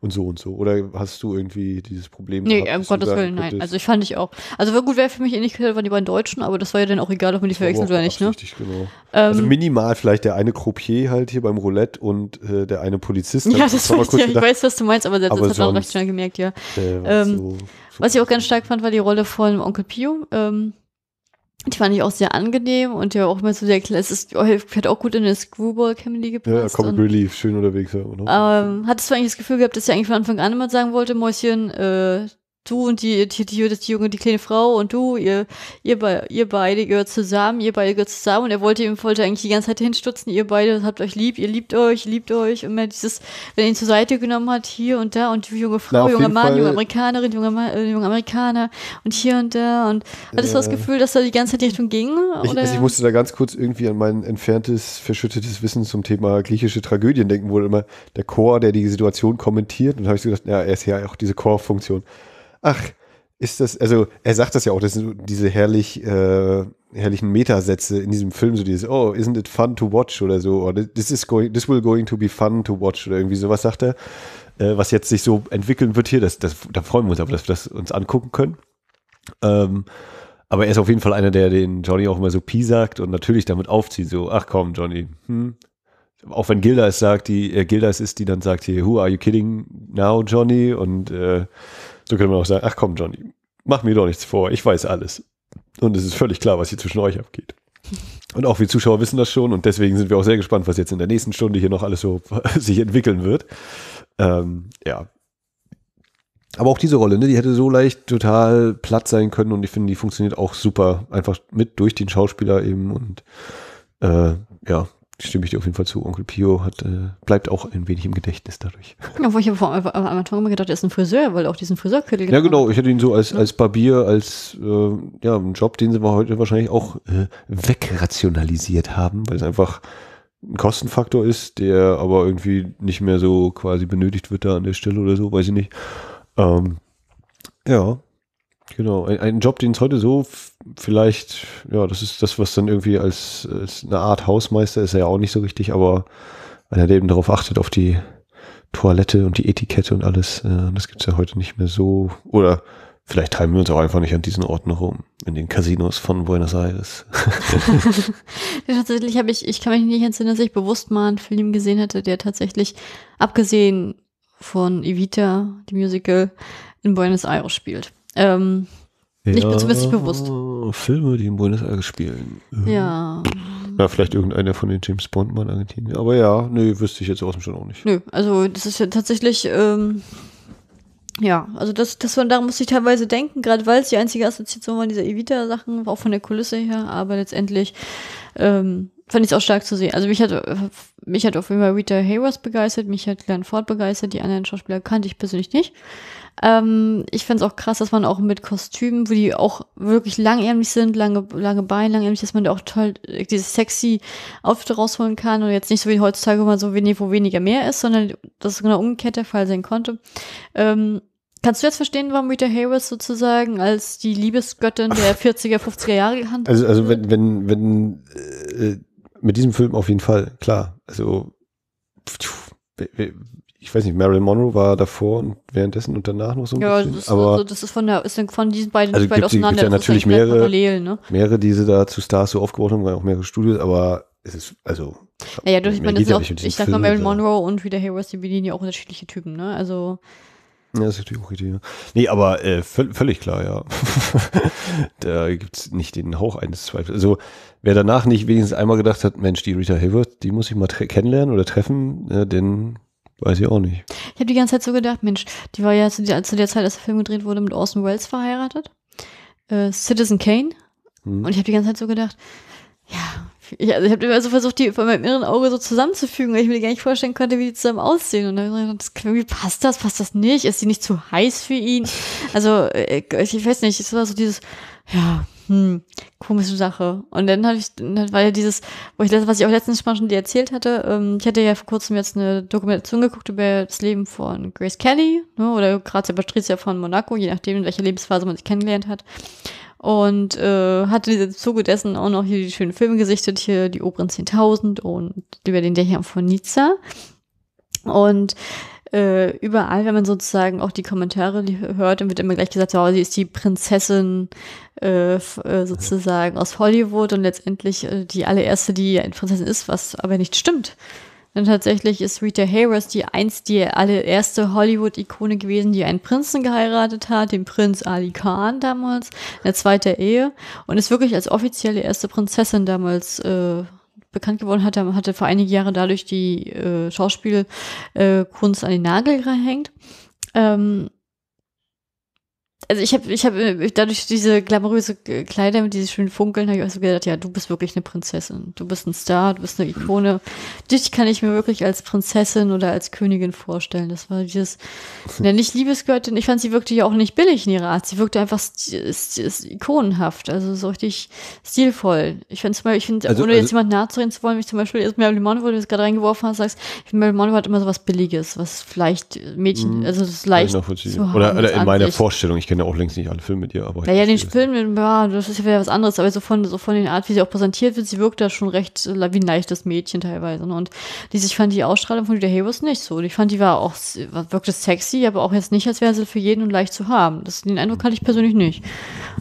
und so und so. Oder hast du irgendwie dieses Problem? Nee, gehabt, um Gottes Willen, nein. Also ich fand ich auch. Also wäre gut, wäre für mich ähnlich eh waren die beiden Deutschen, aber das war ja dann auch egal, ob man die verwechselt oder nicht, ne? Richtig, genau. Ähm, also minimal vielleicht der eine Croupier halt hier beim Roulette und äh, der eine Polizist. Ja, also das, das war ich, ja, ich weiß, was du meinst, aber das, aber hat man auch recht schnell gemerkt, ja. Äh, was, ähm, so, so was ich auch ganz stark fand, war die Rolle von Onkel Pio. Ähm, die fand ich auch sehr angenehm und ja auch mal so der es ist oh, hat auch gut in der Screwball-Comedy gepasst. Ja, Comic Relief, schön unterwegs. Ja, oder? Ähm, hattest du eigentlich das Gefühl gehabt, dass er eigentlich von Anfang an immer sagen wollte, Mäuschen, äh, du und die, die, die, die junge, die kleine Frau und du, ihr, ihr, be ihr beide gehört zusammen, ihr beide gehört zusammen und er wollte ihm wollte eigentlich die ganze Zeit hinstutzen, ihr beide habt euch lieb, ihr liebt euch, liebt euch und mehr dieses, wenn er ihn zur Seite genommen hat, hier und da und junge Frau, Na, junger Mann, Fall. junge Amerikanerin, junger, Ma äh, junge Amerikaner und hier und da und hattest du das Gefühl, dass da die ganze Zeit die Richtung ging? Ich, also ich musste da ganz kurz irgendwie an mein entferntes, verschüttetes Wissen zum Thema griechische Tragödien denken, wo immer der Chor, der die Situation kommentiert und habe ich so gedacht, ja, er ist ja auch diese Chorfunktion. funktion ach, ist das, also er sagt das ja auch, das sind diese herrlich, äh, herrlichen Metasätze in diesem Film, so dieses, oh, isn't it fun to watch oder so, oder this is going, this will going to be fun to watch oder irgendwie sowas sagt er, äh, was jetzt sich so entwickeln wird hier, das, das, da freuen wir uns aber, dass wir das uns angucken können. Ähm, aber er ist auf jeden Fall einer, der den Johnny auch immer so Pi sagt und natürlich damit aufzieht, so, ach komm, Johnny, hm. Auch wenn Gilda es sagt, die, äh, Gilda es ist, die dann sagt hier, who are you kidding now, Johnny? Und äh, so könnte man auch sagen, ach komm, Johnny, mach mir doch nichts vor, ich weiß alles. Und es ist völlig klar, was hier zwischen euch abgeht. Und auch wir Zuschauer wissen das schon und deswegen sind wir auch sehr gespannt, was jetzt in der nächsten Stunde hier noch alles so <laughs> sich entwickeln wird. Ähm, ja. Aber auch diese Rolle, ne, die hätte so leicht total platt sein können und ich finde, die funktioniert auch super. Einfach mit durch den Schauspieler eben und äh, ja, stimme ich dir auf jeden Fall zu. Onkel Pio hat, äh, bleibt auch ein wenig im Gedächtnis dadurch. Ja, genau, wo ich aber äh, am Anfang immer gedacht, er ist ein Friseur, weil er auch diesen Friseurkittel Ja, genau. Ich hätte ihn so als, ja. als Barbier, als äh, ja, einen Job, den sie mal heute wahrscheinlich auch äh, wegrationalisiert haben, weil es einfach ein Kostenfaktor ist, der aber irgendwie nicht mehr so quasi benötigt wird da an der Stelle oder so, weiß ich nicht. Ähm, ja, Genau, ein, ein Job, den es heute so vielleicht, ja, das ist das, was dann irgendwie als, als eine Art Hausmeister ist er ja auch nicht so richtig, aber einer, der eben darauf achtet, auf die Toilette und die Etikette und alles, äh, das gibt's ja heute nicht mehr so. Oder vielleicht teilen wir uns auch einfach nicht an diesen Orten rum, in den Casinos von Buenos Aires. <laughs> <laughs> tatsächlich habe ich, ich kann mich nicht entsinnen, dass ich bewusst mal einen Film gesehen hätte, der tatsächlich, abgesehen von Evita, die Musical, in Buenos Aires spielt. Ähm, ja, nicht mir zumindest bewusst. Filme, die in Buenos Aires spielen. Ja. Na, vielleicht irgendeiner von den James Bond mal in Argentinien. Aber ja, nee, wüsste ich jetzt aus dem schon auch nicht. Nö, also das ist ja tatsächlich, ähm, ja, also das, das von daran musste ich teilweise denken, gerade weil es die einzige Assoziation war dieser Evita-Sachen, auch von der Kulisse her, aber letztendlich ähm, fand ich es auch stark zu sehen. Also mich hat, mich hat auf jeden Fall Rita Hayworth begeistert, mich hat Glenn Ford begeistert, die anderen Schauspieler kannte ich persönlich nicht. Ähm, ich finde es auch krass, dass man auch mit Kostümen, wo die auch wirklich langärmlich sind, lange, lange Beine, langärmlich, dass man da auch toll äh, diese sexy Outfit rausholen kann und jetzt nicht so wie heutzutage, immer so wenig, wo weniger mehr ist, sondern das genau umgekehrt der Fall sein konnte. Ähm, Kannst du jetzt verstehen, warum Rita Hayworth sozusagen als die Liebesgöttin der 40er, 50er Jahre gehandelt wird? Also, also wenn, wenn, wenn, äh, mit diesem Film auf jeden Fall, klar. Also, pf, wer, ich weiß nicht, Marilyn Monroe war davor und währenddessen und danach noch so ein ja, bisschen. Ja, also das ist von der, ist von diesen beiden also nicht weit auseinander. Gibt ja natürlich mehrere, parallel, ne? mehrere, die sie da zu Stars so aufgebaut haben, weil auch mehrere Studios, aber es ist, also. Naja, durch, ich meine, das auch, ich, sag mal, Marilyn Monroe und wieder Harry die bedienen ja auch unterschiedliche Typen, ne? Also. Ja, das ist natürlich auch richtig. Ja. Nee, aber äh, völlig klar, ja. <laughs> da gibt es nicht den Hauch eines Zweifels. Also, wer danach nicht wenigstens einmal gedacht hat, Mensch, die Rita Hayworth, die muss ich mal kennenlernen oder treffen, äh, denn Weiß ich auch nicht. Ich habe die ganze Zeit so gedacht, Mensch, die war ja zu der, zu der Zeit, als der Film gedreht wurde, mit Orson Welles verheiratet. Äh, Citizen Kane. Hm. Und ich habe die ganze Zeit so gedacht, ja, ich, also ich habe immer so versucht, die von meinem inneren Auge so zusammenzufügen, weil ich mir gar nicht vorstellen konnte, wie die zusammen aussehen. Und dann habe ich gedacht, irgendwie passt das, passt das nicht? Ist sie nicht zu heiß für ihn? Also, ich, äh, ich weiß nicht, es war so dieses, ja, hm, komische Sache. Und dann hatte ich, dann war ja dieses, wo ich, was ich auch letztens schon dir erzählt hatte, ähm, ich hatte ja vor kurzem jetzt eine Dokumentation geguckt über das Leben von Grace Kelly, ne, oder Grazia Patrizia von Monaco, je nachdem, in welcher Lebensphase man sich kennengelernt hat. Und äh, hatte diese Zuge dessen auch noch hier die schönen Filme gesichtet, hier die oberen 10.000 und über den Dächern von Nizza. Und äh, überall, wenn man sozusagen auch die Kommentare hört, dann wird immer gleich gesagt, oh, sie ist die Prinzessin äh, äh sozusagen aus Hollywood und letztendlich äh, die allererste, die eine Prinzessin ist, was aber nicht stimmt. Denn tatsächlich ist Rita Harris die einst die allererste Hollywood-Ikone gewesen, die einen Prinzen geheiratet hat, den Prinz Ali Khan damals, in der zweiten Ehe und ist wirklich als offizielle erste Prinzessin damals äh, bekannt geworden, hat, hatte vor einigen Jahren dadurch die äh, Schauspielkunst an den Nagel gehängt. Ähm, also ich habe, ich habe äh, dadurch diese glamouröse Kleider mit diesen schönen Funkeln, habe ich auch so gedacht, ja, du bist wirklich eine Prinzessin. Du bist ein Star, du bist eine mhm. Ikone. Dich kann ich mir wirklich als Prinzessin oder als Königin vorstellen. Das war dieses, ja, <laughs> nicht Liebesgöttin. Ich fand sie wirkte ja auch nicht billig in ihrer Art. Sie wirkte einfach ikonenhaft, also so richtig stilvoll. Ich finde zum ich finde, also, ohne also jetzt jemand nahe zu reden zu wollen, mich zum Beispiel ist Marilyn Monroe, du es gerade reingeworfen hast, sagst, ich finde, Marilyn hat immer so was Billiges, was vielleicht Mädchen, mhm. also das ist leicht. Oder, oder in meiner Vorstellung, ich kenne kenne auch längst nicht alle Filme mit ihr, aber. Naja, den Film, ja, das ist ja wieder was anderes, aber so von, so von der Art, wie sie auch präsentiert wird, sie wirkt da schon recht äh, wie ein leichtes Mädchen teilweise. Ne? Und diese, ich fand die Ausstrahlung von Julia Hayworth nicht so. ich fand, die war auch, wirkte sexy, aber auch jetzt nicht, als wäre sie für jeden und leicht zu haben. Das, den Eindruck hatte ich persönlich nicht.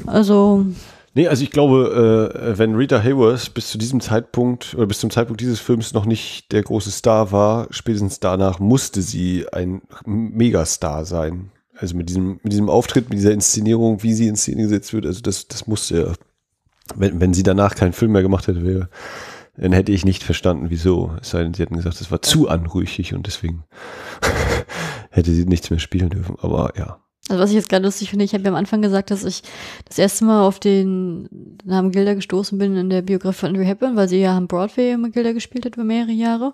Also. Nee, also ich glaube, äh, wenn Rita Hayworth bis zu diesem Zeitpunkt oder bis zum Zeitpunkt dieses Films noch nicht der große Star war, spätestens danach musste sie ein Megastar sein also mit diesem, mit diesem Auftritt, mit dieser Inszenierung, wie sie in Szene gesetzt wird, also das, das musste ja, wenn, wenn sie danach keinen Film mehr gemacht hätte, wäre, dann hätte ich nicht verstanden, wieso. Es sei denn, sie hätten gesagt, es war zu anrüchig und deswegen <laughs> hätte sie nichts mehr spielen dürfen, aber ja. Also was ich jetzt gerade lustig finde, ich habe ja am Anfang gesagt, dass ich das erste Mal auf den Namen Gilda gestoßen bin in der Biografie von Andrew Hepburn, weil sie ja am Broadway immer Gilda gespielt hat über mehrere Jahre.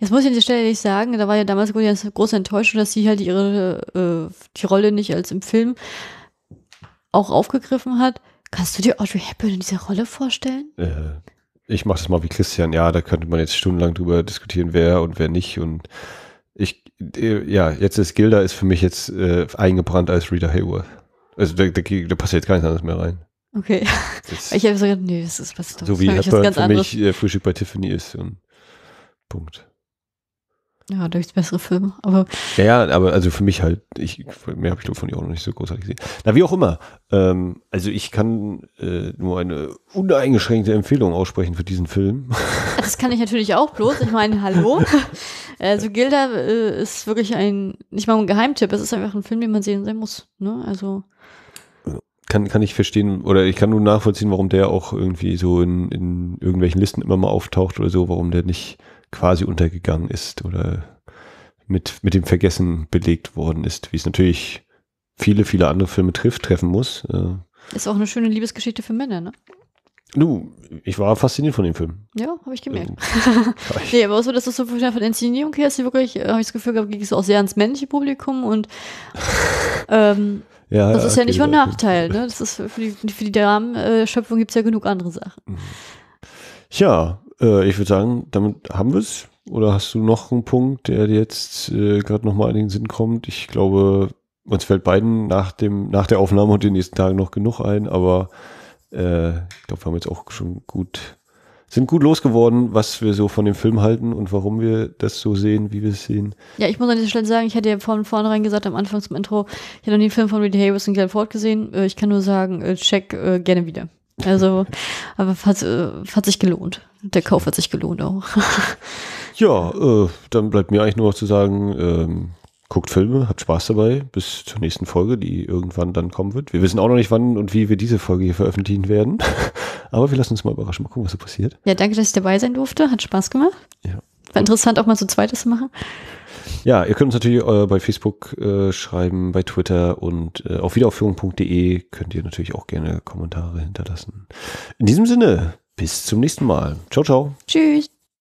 Jetzt muss ich an der Stelle nicht sagen, da war ja damals eine große Enttäuschung, dass sie halt ihre äh, die Rolle nicht als im Film auch aufgegriffen hat. Kannst du dir Audrey Hepburn in dieser Rolle vorstellen? Äh, ich mache das mal wie Christian. Ja, da könnte man jetzt stundenlang drüber diskutieren, wer und wer nicht. Und ich, äh, ja, jetzt ist Gilda ist für mich jetzt äh, eingebrannt als Rita Hayworth. Also da, da, da passt jetzt gar nichts anderes mehr rein. Okay. Das <laughs> ich habe so gedacht, nee, das ist was So wie Hepburn für mich äh, Frühstück bei Tiffany ist. Und Punkt. Ja, durch bessere Filme. Aber ja, ja, aber also für mich halt, ich, mehr habe ich von ihr auch noch nicht so großartig gesehen. Na, wie auch immer. Ähm, also ich kann äh, nur eine uneingeschränkte Empfehlung aussprechen für diesen Film. <laughs> Das kann ich natürlich auch bloß. Ich meine, hallo. <laughs> Also Gilda äh, ist wirklich ein, nicht mal ein Geheimtipp, es ist einfach ein Film, den man sehen sein muss. Ne? Also kann, kann ich verstehen oder ich kann nur nachvollziehen, warum der auch irgendwie so in, in irgendwelchen Listen immer mal auftaucht oder so, warum der nicht quasi untergegangen ist oder mit, mit dem Vergessen belegt worden ist, wie es natürlich viele, viele andere Filme trifft, treffen muss. Äh. Ist auch eine schöne Liebesgeschichte für Männer, ne? Du, ich war fasziniert von dem Film. Ja, habe ich gemerkt. Ähm, <laughs> nee, aber auch so, dass das so von der Inszenierung her ist, die wirklich, äh, habe ich das Gefühl gehabt, ging es auch sehr ans männliche Publikum und <laughs> ähm, ja, das ja, ist ja okay, nicht nur ein Nachteil, ne? <laughs> Das ist für die, für die Damenschöpfung gibt es ja genug andere Sachen. Tja, äh, ich würde sagen, damit haben wir es. Oder hast du noch einen Punkt, der jetzt äh, gerade nochmal in den Sinn kommt? Ich glaube, uns fällt beiden nach, dem, nach der Aufnahme und den nächsten Tagen noch genug ein, aber äh, ich glaube, wir haben jetzt auch schon gut, sind gut losgeworden, was wir so von dem Film halten und warum wir das so sehen, wie wir es sehen. Ja, ich muss an dieser Stelle sagen, ich hatte ja von vornherein gesagt, am Anfang zum Intro, ich hätte noch nie den Film von Reed Harris und Glenn Ford gesehen. Äh, ich kann nur sagen, äh, check äh, gerne wieder. Also, aber hat, äh, hat sich gelohnt. Der Kauf hat sich gelohnt auch. <laughs> ja, äh, dann bleibt mir eigentlich nur noch zu sagen, ähm, guckt Filme, habt Spaß dabei, bis zur nächsten Folge, die irgendwann dann kommen wird. Wir wissen auch noch nicht, wann und wie wir diese Folge hier veröffentlichen werden. <laughs> aber wir lassen uns mal überraschen, mal gucken, was so passiert. Ja, danke, dass ich dabei sein durfte. Hat Spaß gemacht. Ja. War interessant, auch mal so zweites zu machen. Ja, ihr könnt uns natürlich äh, bei Facebook äh, schreiben, bei Twitter und äh, auf wiederaufführung.de könnt ihr natürlich auch gerne Kommentare hinterlassen. In diesem Sinne, bis zum nächsten Mal. Ciao, ciao. Tschüss.